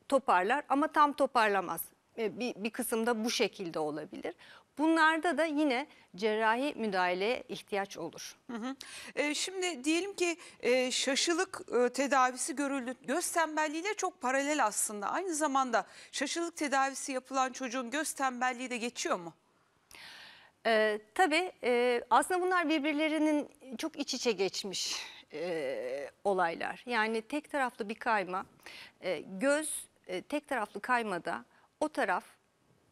toparlar ama tam toparlamaz. E, bir, bir kısımda bu şekilde olabilir. Bunlarda da yine cerrahi müdahaleye ihtiyaç olur. Hı hı.
E, şimdi diyelim ki e, şaşılık e, tedavisi görüldü. Göz tembelliğiyle çok paralel aslında. Aynı zamanda şaşılık tedavisi yapılan çocuğun göz tembelliği de geçiyor mu?
E, tabii e, aslında bunlar birbirlerinin çok iç içe geçmiş e, olaylar. Yani tek taraflı bir kayma, e, göz e, tek taraflı kaymada o taraf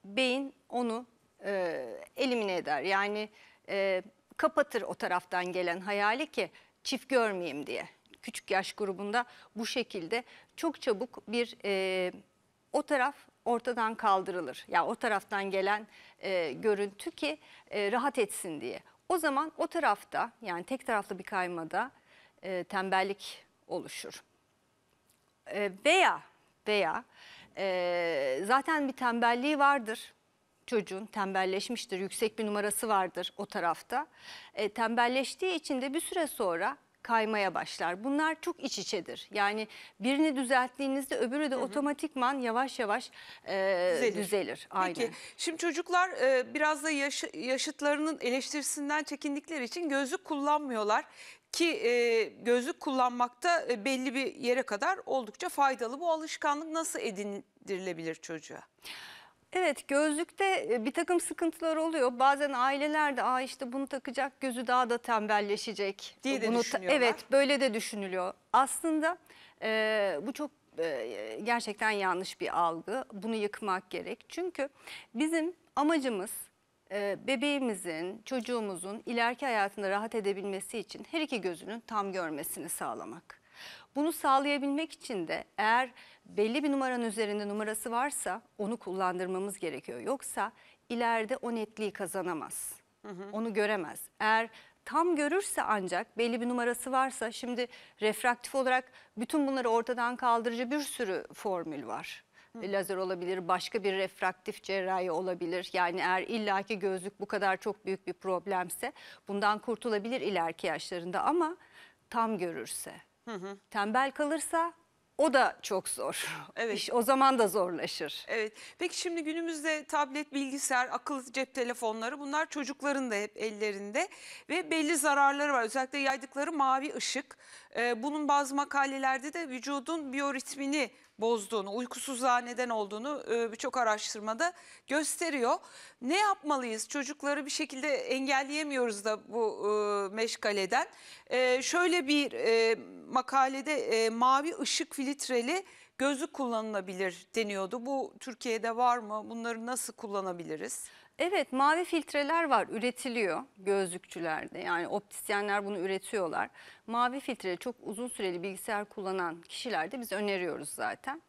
beyin onu e, elimine eder. Yani e, kapatır o taraftan gelen hayali ki çift görmeyeyim diye. Küçük yaş grubunda bu şekilde çok çabuk bir e, o taraf ortadan kaldırılır. Ya yani o taraftan gelen e, görüntü ki e, rahat etsin diye. O zaman o tarafta yani tek taraflı bir kaymada e, tembellik oluşur. E, veya veya e, zaten bir tembelliği vardır çocuğun tembelleşmiştir. Yüksek bir numarası vardır o tarafta. E, tembelleştiği için de bir süre sonra kaymaya başlar. Bunlar çok iç içedir. Yani birini düzelttiğinizde öbürü de hı hı.
otomatikman yavaş yavaş e, düzelir. düzelir. Aynen. Peki şimdi çocuklar e, biraz da yaş, yaşıtlarının eleştirisinden çekindikleri için gözlük kullanmıyorlar. Ki e, gözlük kullanmakta e, belli bir yere kadar oldukça faydalı. Bu alışkanlık nasıl edindirilebilir çocuğa?
Evet gözlükte e, bir takım sıkıntılar oluyor. Bazen aileler de Aa işte bunu takacak gözü daha da tembelleşecek. Diye de bunu düşünüyorlar. Evet böyle de düşünülüyor. Aslında e, bu çok e, gerçekten yanlış bir algı. Bunu yıkmak gerek. Çünkü bizim amacımız e, bebeğimizin, çocuğumuzun ileriki hayatında rahat edebilmesi için her iki gözünün tam görmesini sağlamak. Bunu sağlayabilmek için de eğer belli bir numaranın üzerinde numarası varsa onu kullandırmamız gerekiyor. Yoksa ileride o netliği kazanamaz. Hı hı. Onu göremez. Eğer tam görürse ancak belli bir numarası varsa şimdi refraktif olarak bütün bunları ortadan kaldırıcı bir sürü formül var. Hı. E, lazer olabilir, başka bir refraktif cerrahi olabilir. Yani eğer illaki gözlük bu kadar çok büyük bir problemse bundan kurtulabilir ileriki yaşlarında ama tam görürse. Hı hı. Tembel kalırsa o da çok zor. *laughs* Evet. İş o zaman da zorlaşır.
Evet. Peki şimdi günümüzde tablet, bilgisayar, akıllı cep telefonları bunlar çocukların da hep ellerinde ve belli zararları var. Özellikle yaydıkları mavi ışık e, bunun bazı makalelerde de vücudun biyoritmini bozduğunu, uykusuzluğa neden olduğunu e, birçok araştırmada gösteriyor. Ne yapmalıyız? Çocukları bir şekilde engelleyemiyoruz da bu e, meşgaleden. E, şöyle bir e, makalede e, mavi ışık filtreli gözlük kullanılabilir deniyordu. Bu Türkiye'de var mı? Bunları nasıl kullanabiliriz? Evet mavi
filtreler var üretiliyor gözlükçülerde yani optisyenler bunu üretiyorlar. Mavi filtre çok uzun süreli bilgisayar kullanan kişilerde biz öneriyoruz zaten.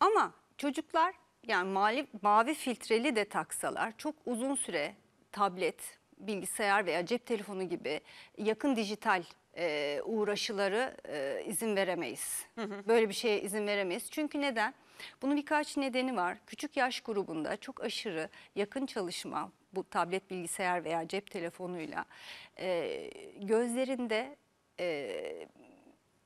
Ama çocuklar yani mavi, mavi filtreli de taksalar çok uzun süre tablet, bilgisayar veya cep telefonu gibi yakın dijital e, uğraşıları e, izin veremeyiz. Böyle bir şeye izin veremeyiz. Çünkü neden? Bunun birkaç nedeni var. Küçük yaş grubunda çok aşırı yakın çalışma, bu tablet bilgisayar veya cep telefonuyla e, gözlerinde e,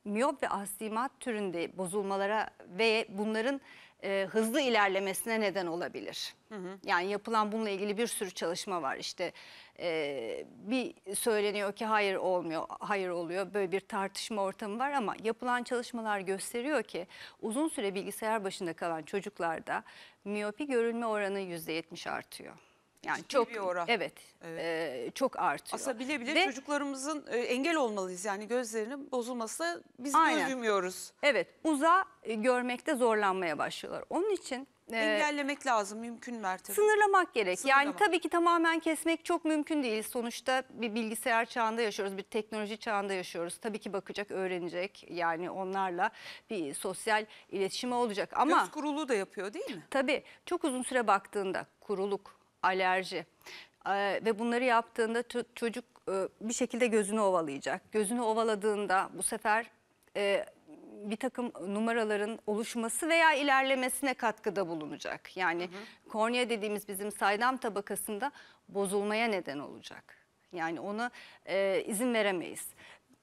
miyop ve astigmat türünde bozulmalara ve bunların e, hızlı ilerlemesine neden olabilir. Hı hı. Yani yapılan bununla ilgili bir sürü çalışma var. işte. e, bir söyleniyor ki hayır olmuyor, hayır oluyor. Böyle bir tartışma ortamı var ama yapılan çalışmalar gösteriyor ki uzun süre bilgisayar başında kalan çocuklarda miyopi görülme oranı %70 artıyor.
Yani Ciddi çok bir oran. evet, evet. E, çok artıyor. Aslında bile bile Ve, çocuklarımızın e, engel olmalıyız. Yani gözlerinin bozulması biz aynen. Evet uza e, görmekte zorlanmaya
başlıyorlar. Onun için e, Engellemek
lazım mümkün mertebe. Sınırlamak gerek. Sınırlamak. Yani tabii ki tamamen
kesmek çok mümkün değil. Sonuçta bir bilgisayar çağında yaşıyoruz, bir teknoloji çağında yaşıyoruz. Tabii ki bakacak, öğrenecek. Yani onlarla bir sosyal iletişime olacak ama... Göz
kuruluğu da yapıyor değil
mi? Tabii. Çok uzun süre baktığında kuruluk, alerji ee, ve bunları yaptığında çocuk e, bir şekilde gözünü ovalayacak. Gözünü ovaladığında bu sefer e, bir takım numaraların oluşması veya ilerlemesine katkıda bulunacak. Yani hı hı. kornea dediğimiz bizim saydam tabakasında bozulmaya neden olacak. Yani ona e, izin veremeyiz.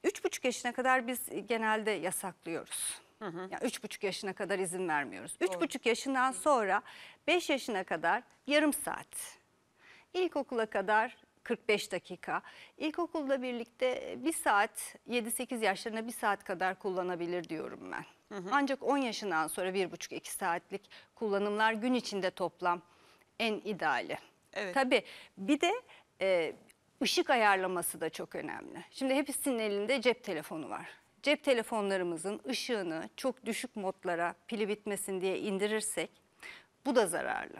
3,5 yaşına kadar biz genelde yasaklıyoruz. Hı üç buçuk yaşına kadar izin vermiyoruz. Üç Doğru. buçuk yaşından sonra beş yaşına kadar yarım saat. İlkokula kadar 45 dakika. İlkokulda birlikte e, bir saat 7-8 yaşlarına bir saat kadar kullanabilir diyorum ben. Hı hı. Ancak 10 yaşından sonra 1,5-2 saatlik kullanımlar gün içinde toplam en ideali. Evet. Tabii bir de e, ışık ayarlaması da çok önemli. Şimdi hepsinin elinde cep telefonu var cep telefonlarımızın ışığını çok düşük modlara pili bitmesin diye indirirsek bu da zararlı.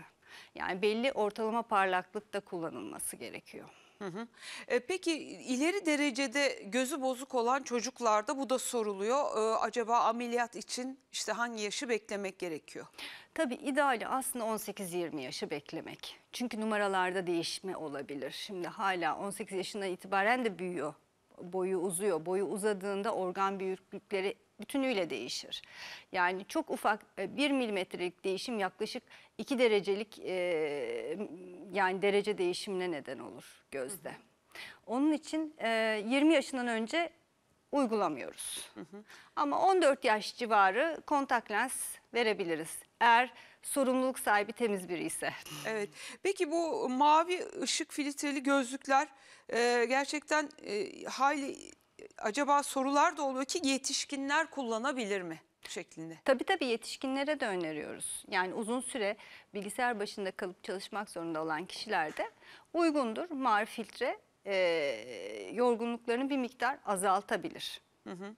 Yani belli ortalama parlaklıkta kullanılması gerekiyor.
Hı hı. E, peki ileri derecede gözü bozuk olan çocuklarda bu da soruluyor. E, acaba ameliyat için işte hangi yaşı beklemek gerekiyor?
Tabii ideali aslında 18-20 yaşı beklemek. Çünkü numaralarda değişme olabilir. Şimdi hala 18 yaşından itibaren de büyüyor boyu uzuyor. Boyu uzadığında organ büyüklükleri bütünüyle değişir. Yani çok ufak 1 e, milimetrelik değişim yaklaşık 2 derecelik e, yani derece değişimine neden olur gözde. Onun için 20 e, yaşından önce uygulamıyoruz. Hı hı. Ama 14 yaş civarı kontak lens verebiliriz.
Eğer sorumluluk sahibi temiz biri ise. *laughs* Evet. Peki bu mavi ışık filtreli gözlükler e, gerçekten e, hayli acaba sorular da oluyor ki yetişkinler kullanabilir mi? şeklinde.
Tabii tabii yetişkinlere de öneriyoruz. Yani uzun süre bilgisayar başında kalıp çalışmak zorunda olan kişilerde uygundur mar filtre yorgunluklarını bir miktar azaltabilir.
Hı hı.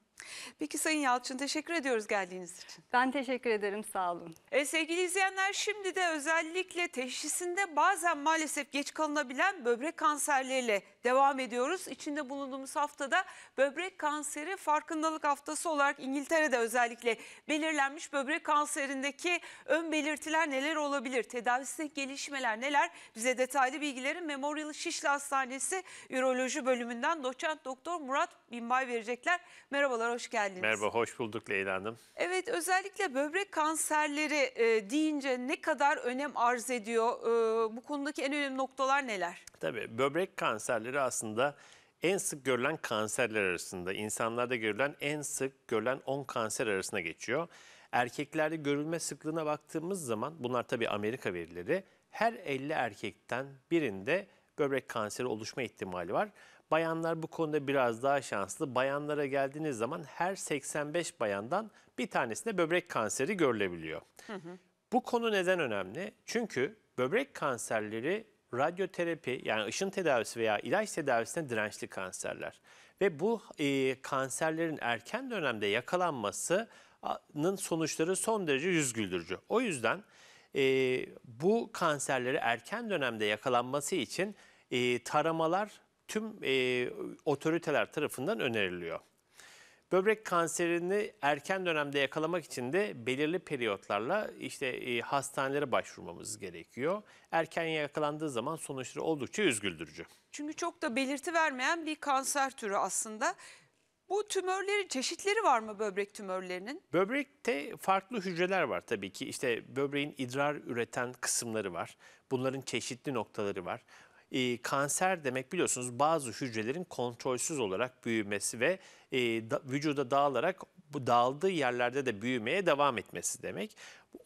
Peki Sayın Yalçın teşekkür ediyoruz geldiğiniz için. Ben teşekkür ederim sağ olun. E, sevgili izleyenler şimdi de özellikle teşhisinde bazen maalesef geç kalınabilen böbrek kanserleriyle devam ediyoruz. İçinde bulunduğumuz haftada böbrek kanseri farkındalık haftası olarak İngiltere'de özellikle belirlenmiş böbrek kanserindeki ön belirtiler neler olabilir? tedavisinde gelişmeler neler? Bize detaylı bilgileri Memorial Şişli Hastanesi Üroloji bölümünden doçent doktor Murat Binbay verecekler. Merhabalar merhabalar, hoş geldiniz. Merhaba,
hoş bulduk Leyla Hanım.
Evet, özellikle böbrek kanserleri e, deyince ne kadar önem arz ediyor? E, bu konudaki en önemli noktalar neler?
Tabii, böbrek kanserleri aslında en sık görülen kanserler arasında, insanlarda görülen en sık görülen 10 kanser arasına geçiyor. Erkeklerde görülme sıklığına baktığımız zaman, bunlar tabii Amerika verileri, her 50 erkekten birinde böbrek kanseri oluşma ihtimali var. Bayanlar bu konuda biraz daha şanslı. Bayanlara geldiğiniz zaman her 85 bayandan bir tanesinde böbrek kanseri görülebiliyor. Hı hı. Bu konu neden önemli? Çünkü böbrek kanserleri radyoterapi yani ışın tedavisi veya ilaç tedavisine dirençli kanserler. Ve bu e, kanserlerin erken dönemde yakalanmasının sonuçları son derece yüz O yüzden e, bu kanserleri erken dönemde yakalanması için e, taramalar tüm e, otoriteler tarafından öneriliyor. Böbrek kanserini erken dönemde yakalamak için de belirli periyotlarla işte e, hastanelere başvurmamız gerekiyor. Erken yakalandığı zaman sonuçları oldukça üzgüldürücü.
Çünkü çok da belirti vermeyen bir kanser türü aslında. Bu tümörlerin çeşitleri var mı böbrek tümörlerinin?
Böbrekte farklı hücreler var tabii ki. İşte böbreğin idrar üreten kısımları var. Bunların çeşitli noktaları var e, kanser demek biliyorsunuz bazı hücrelerin kontrolsüz olarak büyümesi ve e, da, vücuda dağılarak bu dağıldığı yerlerde de büyümeye devam etmesi demek.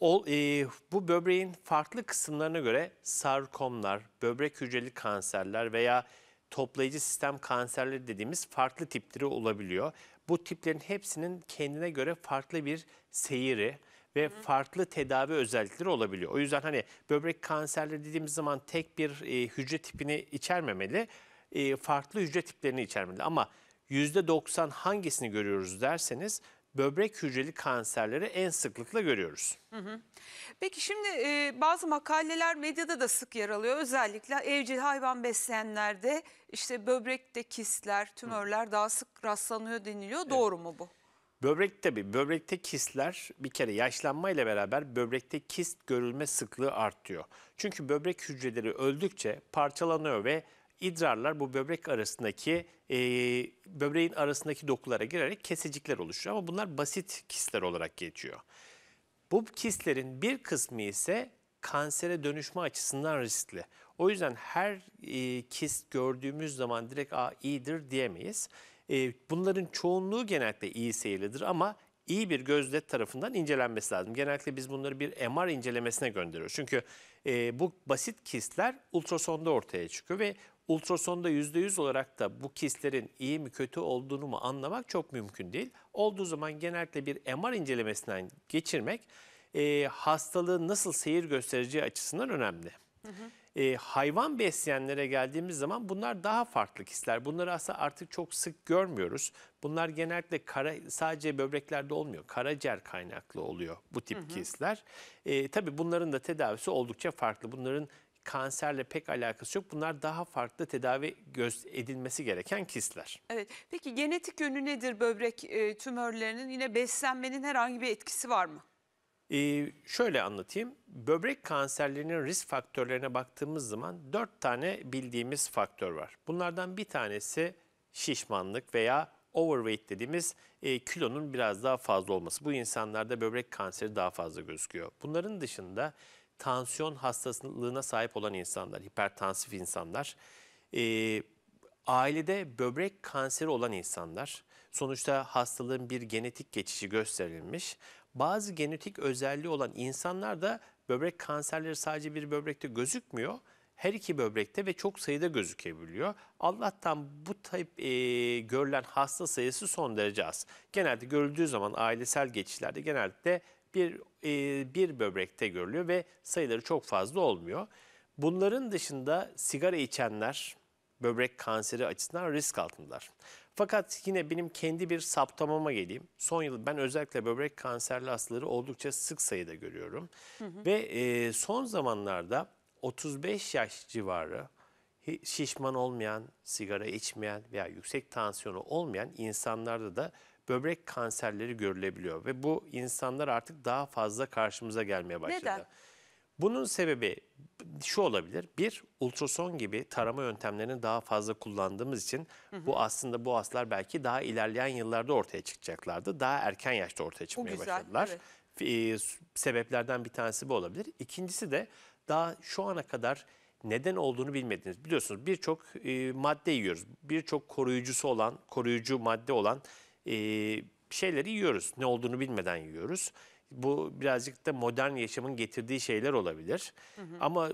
O, e, bu böbreğin farklı kısımlarına göre sarkomlar, böbrek hücreli kanserler veya toplayıcı sistem kanserleri dediğimiz farklı tipleri olabiliyor. Bu tiplerin hepsinin kendine göre farklı bir seyri ve farklı tedavi özellikleri olabiliyor. O yüzden hani böbrek kanserleri dediğimiz zaman tek bir e, hücre tipini içermemeli, e, farklı hücre tiplerini içermeli. Ama %90 hangisini görüyoruz derseniz böbrek hücreli kanserleri en sıklıkla görüyoruz.
Peki şimdi e, bazı makaleler medyada da sık yer alıyor. Özellikle evcil hayvan besleyenlerde işte böbrekte kistler, tümörler hı. daha sık rastlanıyor deniliyor. Evet. Doğru mu bu?
Böbrek tabi böbrekte kistler bir kere yaşlanmayla beraber böbrekte kist görülme sıklığı artıyor. Çünkü böbrek hücreleri öldükçe parçalanıyor ve idrarlar bu böbrek arasındaki e, böbreğin arasındaki dokulara girerek kesecikler oluşuyor ama bunlar basit kistler olarak geçiyor. Bu kistlerin bir kısmı ise kansere dönüşme açısından riskli. O yüzden her e, kist gördüğümüz zaman direkt a iyidir diyemeyiz. Ee, bunların çoğunluğu genellikle iyi seyirlidir ama iyi bir gözlet tarafından incelenmesi lazım. Genellikle biz bunları bir MR incelemesine gönderiyoruz. Çünkü e, bu basit kistler ultrasonda ortaya çıkıyor ve ultrasonda %100 olarak da bu kistlerin iyi mi kötü olduğunu mu anlamak çok mümkün değil. Olduğu zaman genellikle bir MR incelemesinden geçirmek e, hastalığın nasıl seyir göstereceği açısından önemli. Hı hı. E, hayvan besleyenlere geldiğimiz zaman bunlar daha farklı kişiler. Bunları aslında artık çok sık görmüyoruz. Bunlar genellikle kara, sadece böbreklerde olmuyor. Karaciğer kaynaklı oluyor bu tip hı hı. kisler. E, tabii bunların da tedavisi oldukça farklı. Bunların kanserle pek alakası yok. Bunlar daha farklı tedavi göz edilmesi gereken kistler.
Evet. Peki genetik yönü nedir böbrek e, tümörlerinin? Yine beslenmenin herhangi bir etkisi var mı?
Ee, şöyle anlatayım. Böbrek kanserlerinin risk faktörlerine baktığımız zaman dört tane bildiğimiz faktör var. Bunlardan bir tanesi şişmanlık veya overweight dediğimiz e, kilonun biraz daha fazla olması. Bu insanlarda böbrek kanseri daha fazla gözüküyor. Bunların dışında tansiyon hastalığına sahip olan insanlar, hipertansif insanlar, e, ailede böbrek kanseri olan insanlar, sonuçta hastalığın bir genetik geçişi gösterilmiş bazı genetik özelliği olan insanlar da böbrek kanserleri sadece bir böbrekte gözükmüyor. Her iki böbrekte ve çok sayıda gözükebiliyor. Allah'tan bu tip e, görülen hasta sayısı son derece az. Genelde görüldüğü zaman ailesel geçişlerde genelde bir, e, bir böbrekte görülüyor ve sayıları çok fazla olmuyor. Bunların dışında sigara içenler böbrek kanseri açısından risk altındalar. Fakat yine benim kendi bir saptamama geleyim. Son yıl ben özellikle böbrek kanserli hastaları oldukça sık sayıda görüyorum. Hı hı. Ve e, son zamanlarda 35 yaş civarı şişman olmayan, sigara içmeyen veya yüksek tansiyonu olmayan insanlarda da böbrek kanserleri görülebiliyor. Ve bu insanlar artık daha fazla karşımıza gelmeye başladı. Neden? Bunun sebebi şu olabilir. Bir, ultrason gibi tarama yöntemlerini daha fazla kullandığımız için hı hı. bu aslında bu hastalar belki daha ilerleyen yıllarda ortaya çıkacaklardı. Daha erken yaşta ortaya çıkmaya güzel, başladılar. Evet. E, sebeplerden bir tanesi bu olabilir. İkincisi de daha şu ana kadar neden olduğunu bilmediğiniz. Biliyorsunuz birçok e, madde yiyoruz. Birçok koruyucusu olan, koruyucu madde olan e, şeyleri yiyoruz. Ne olduğunu bilmeden yiyoruz. Bu birazcık da modern yaşamın getirdiği şeyler olabilir. Hı hı. Ama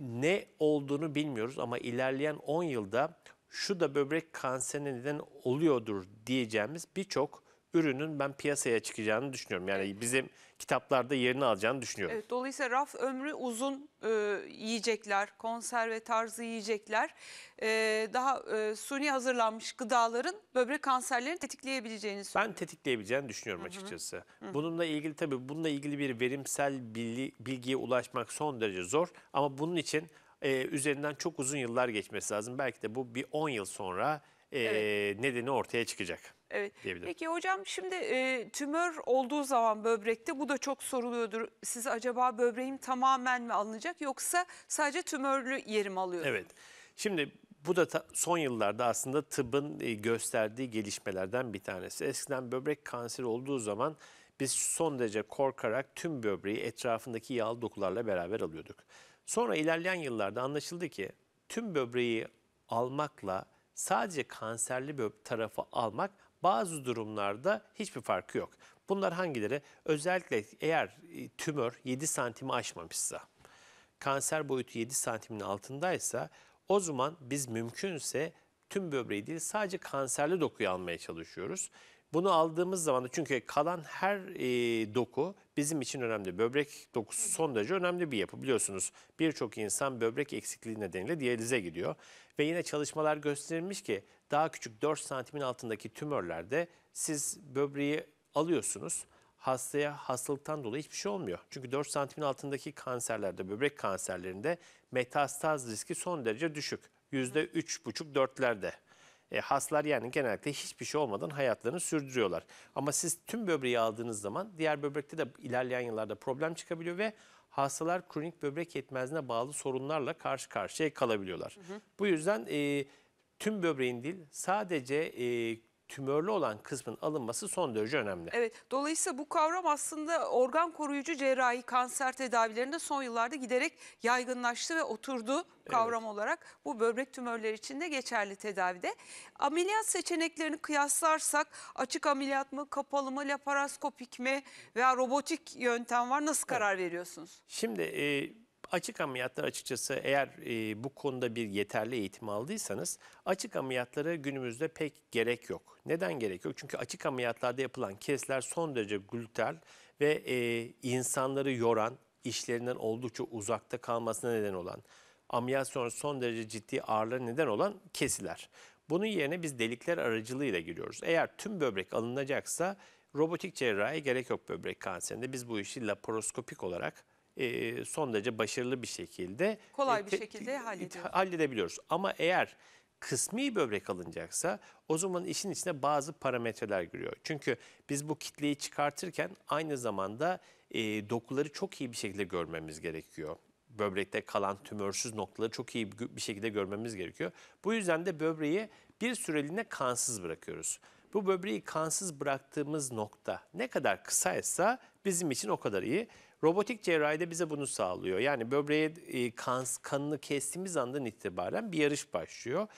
ne olduğunu bilmiyoruz ama ilerleyen 10 yılda şu da böbrek kanserine neden oluyordur diyeceğimiz birçok ürünün ben piyasaya çıkacağını düşünüyorum. Yani evet. bizim kitaplarda yerini alacağını düşünüyorum.
Evet, dolayısıyla raf ömrü uzun e, yiyecekler, konserve tarzı yiyecekler, e, daha e, suni hazırlanmış gıdaların böbrek kanserlerini tetikleyebileceğini
söylüyorum. Ben tetikleyebileceğini düşünüyorum açıkçası. Hı -hı. Bununla ilgili tabii bununla ilgili bir verimsel bilgi, bilgiye ulaşmak son derece zor ama bunun için e, üzerinden çok uzun yıllar geçmesi lazım. Belki de bu bir 10 yıl sonra evet. nedeni ortaya çıkacak. Evet. Peki
hocam şimdi e, tümör olduğu zaman böbrekte bu da çok soruluyordur. Siz acaba böbreğim tamamen mi alınacak yoksa sadece tümörlü yerim alıyor? Evet.
Şimdi bu da ta, son yıllarda aslında tıbbın e, gösterdiği gelişmelerden bir tanesi. Eskiden böbrek kanseri olduğu zaman biz son derece korkarak tüm böbreği etrafındaki yağlı dokularla beraber alıyorduk. Sonra ilerleyen yıllarda anlaşıldı ki tüm böbreği almakla sadece kanserli bir tarafı almak bazı durumlarda hiçbir farkı yok. Bunlar hangileri? Özellikle eğer e, tümör 7 santimi aşmamışsa, kanser boyutu 7 santimin altındaysa o zaman biz mümkünse tüm böbreği değil sadece kanserli dokuyu almaya çalışıyoruz. Bunu aldığımız zaman da çünkü kalan her e, doku bizim için önemli. Böbrek dokusu son derece önemli bir yapı biliyorsunuz. Birçok insan böbrek eksikliği nedeniyle diyalize gidiyor. Ve yine çalışmalar gösterilmiş ki daha küçük 4 santimin altındaki tümörlerde siz böbreği alıyorsunuz. Hastaya hastalıktan dolayı hiçbir şey olmuyor. Çünkü 4 santimin altındaki kanserlerde, böbrek kanserlerinde metastaz riski son derece düşük. %3,5-4'lerde. E, haslar yani genellikle hiçbir şey olmadan hayatlarını sürdürüyorlar. Ama siz tüm böbreği aldığınız zaman diğer böbrekte de ilerleyen yıllarda problem çıkabiliyor ve hastalar kronik böbrek yetmezliğine bağlı sorunlarla karşı karşıya kalabiliyorlar. Hı hı. Bu yüzden e, tüm böbreğin değil sadece e, tümörlü olan kısmın alınması son derece önemli.
Evet, dolayısıyla bu kavram aslında organ koruyucu cerrahi kanser tedavilerinde son yıllarda giderek yaygınlaştı ve oturdu kavram evet. olarak. Bu böbrek tümörleri için de geçerli tedavide. Ameliyat seçeneklerini kıyaslarsak açık ameliyat mı, kapalı mı, laparoskopik mi veya robotik yöntem var. Nasıl karar evet. veriyorsunuz?
Şimdi e, açık ameliyatlar açıkçası eğer e, bu konuda bir yeterli eğitim aldıysanız açık ameliyatlara günümüzde pek gerek yok. Neden gerek yok? Çünkü açık ameliyatlarda yapılan kesler son derece glütel ve e, insanları yoran, işlerinden oldukça uzakta kalmasına neden olan, ameliyat sonrası son derece ciddi ağrılara neden olan kesiler. Bunun yerine biz delikler aracılığıyla giriyoruz. Eğer tüm böbrek alınacaksa robotik cerrahi gerek yok böbrek kanserinde. Biz bu işi laparoskopik olarak e, son derece başarılı bir şekilde kolay bir şekilde hallediyoruz. halledebiliyoruz. Ama eğer kısmi böbrek alınacaksa o zaman işin içine bazı parametreler giriyor. Çünkü biz bu kitleyi çıkartırken aynı zamanda e, dokuları çok iyi bir şekilde görmemiz gerekiyor. Böbrekte kalan tümörsüz noktaları çok iyi bir şekilde görmemiz gerekiyor. Bu yüzden de böbreği bir süreliğine kansız bırakıyoruz. Bu böbreği kansız bıraktığımız nokta ne kadar kısaysa bizim için o kadar iyi. Robotik cerrahi de bize bunu sağlıyor. Yani böbreğe e, kan, kanını kestiğimiz andan itibaren bir yarış başlıyor.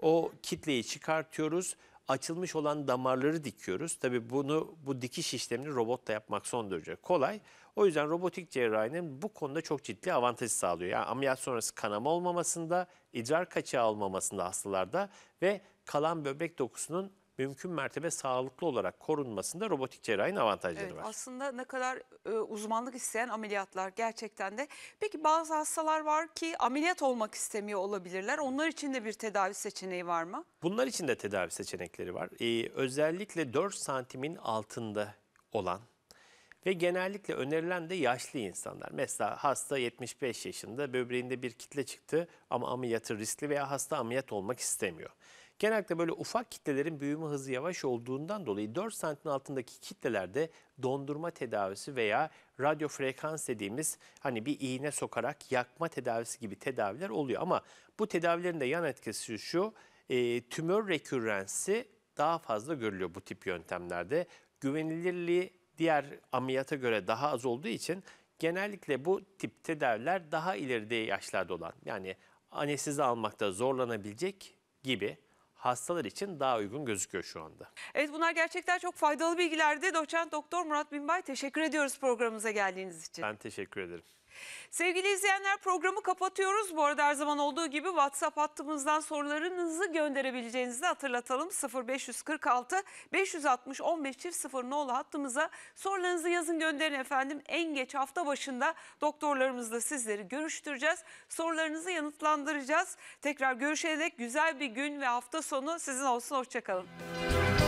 O kitleyi çıkartıyoruz açılmış olan damarları dikiyoruz. Tabii bunu bu dikiş işlemini robotla yapmak son derece kolay. O yüzden robotik cerrahinin bu konuda çok ciddi avantajı sağlıyor. Yani ameliyat sonrası kanama olmamasında, idrar kaçağı olmamasında hastalarda ve kalan böbrek dokusunun mümkün mertebe sağlıklı olarak korunmasında robotik cerrahinin avantajları evet, var.
Aslında ne kadar e, uzmanlık isteyen ameliyatlar gerçekten de. Peki bazı hastalar var ki ameliyat olmak istemiyor olabilirler. Onlar için de bir tedavi seçeneği var mı?
Bunlar için de tedavi seçenekleri var. Ee, özellikle 4 santimin altında olan ve genellikle önerilen de yaşlı insanlar. Mesela hasta 75 yaşında böbreğinde bir kitle çıktı ama ameliyatı riskli veya hasta ameliyat olmak istemiyor. Genellikle böyle ufak kitlelerin büyüme hızı yavaş olduğundan dolayı 4 santim altındaki kitlelerde dondurma tedavisi veya radyo frekans dediğimiz hani bir iğne sokarak yakma tedavisi gibi tedaviler oluyor. Ama bu tedavilerin de yan etkisi şu e, tümör rekürrensi daha fazla görülüyor bu tip yöntemlerde. Güvenilirliği diğer ameliyata göre daha az olduğu için genellikle bu tip tedaviler daha ileride yaşlarda olan yani anestezi almakta zorlanabilecek gibi hastalar için daha uygun gözüküyor şu anda.
Evet bunlar gerçekten çok faydalı bilgilerdi. Doçent Doktor Murat Binbay teşekkür ediyoruz programımıza geldiğiniz
için. Ben teşekkür ederim.
Sevgili izleyenler programı kapatıyoruz. Bu arada her zaman olduğu gibi WhatsApp hattımızdan sorularınızı gönderebileceğinizi de hatırlatalım. 0546 560 15 0 nolu hattımıza sorularınızı yazın gönderin efendim. En geç hafta başında doktorlarımızla sizleri görüştüreceğiz. Sorularınızı yanıtlandıracağız. Tekrar görüşene güzel bir gün ve hafta sonu sizin olsun. Hoşçakalın.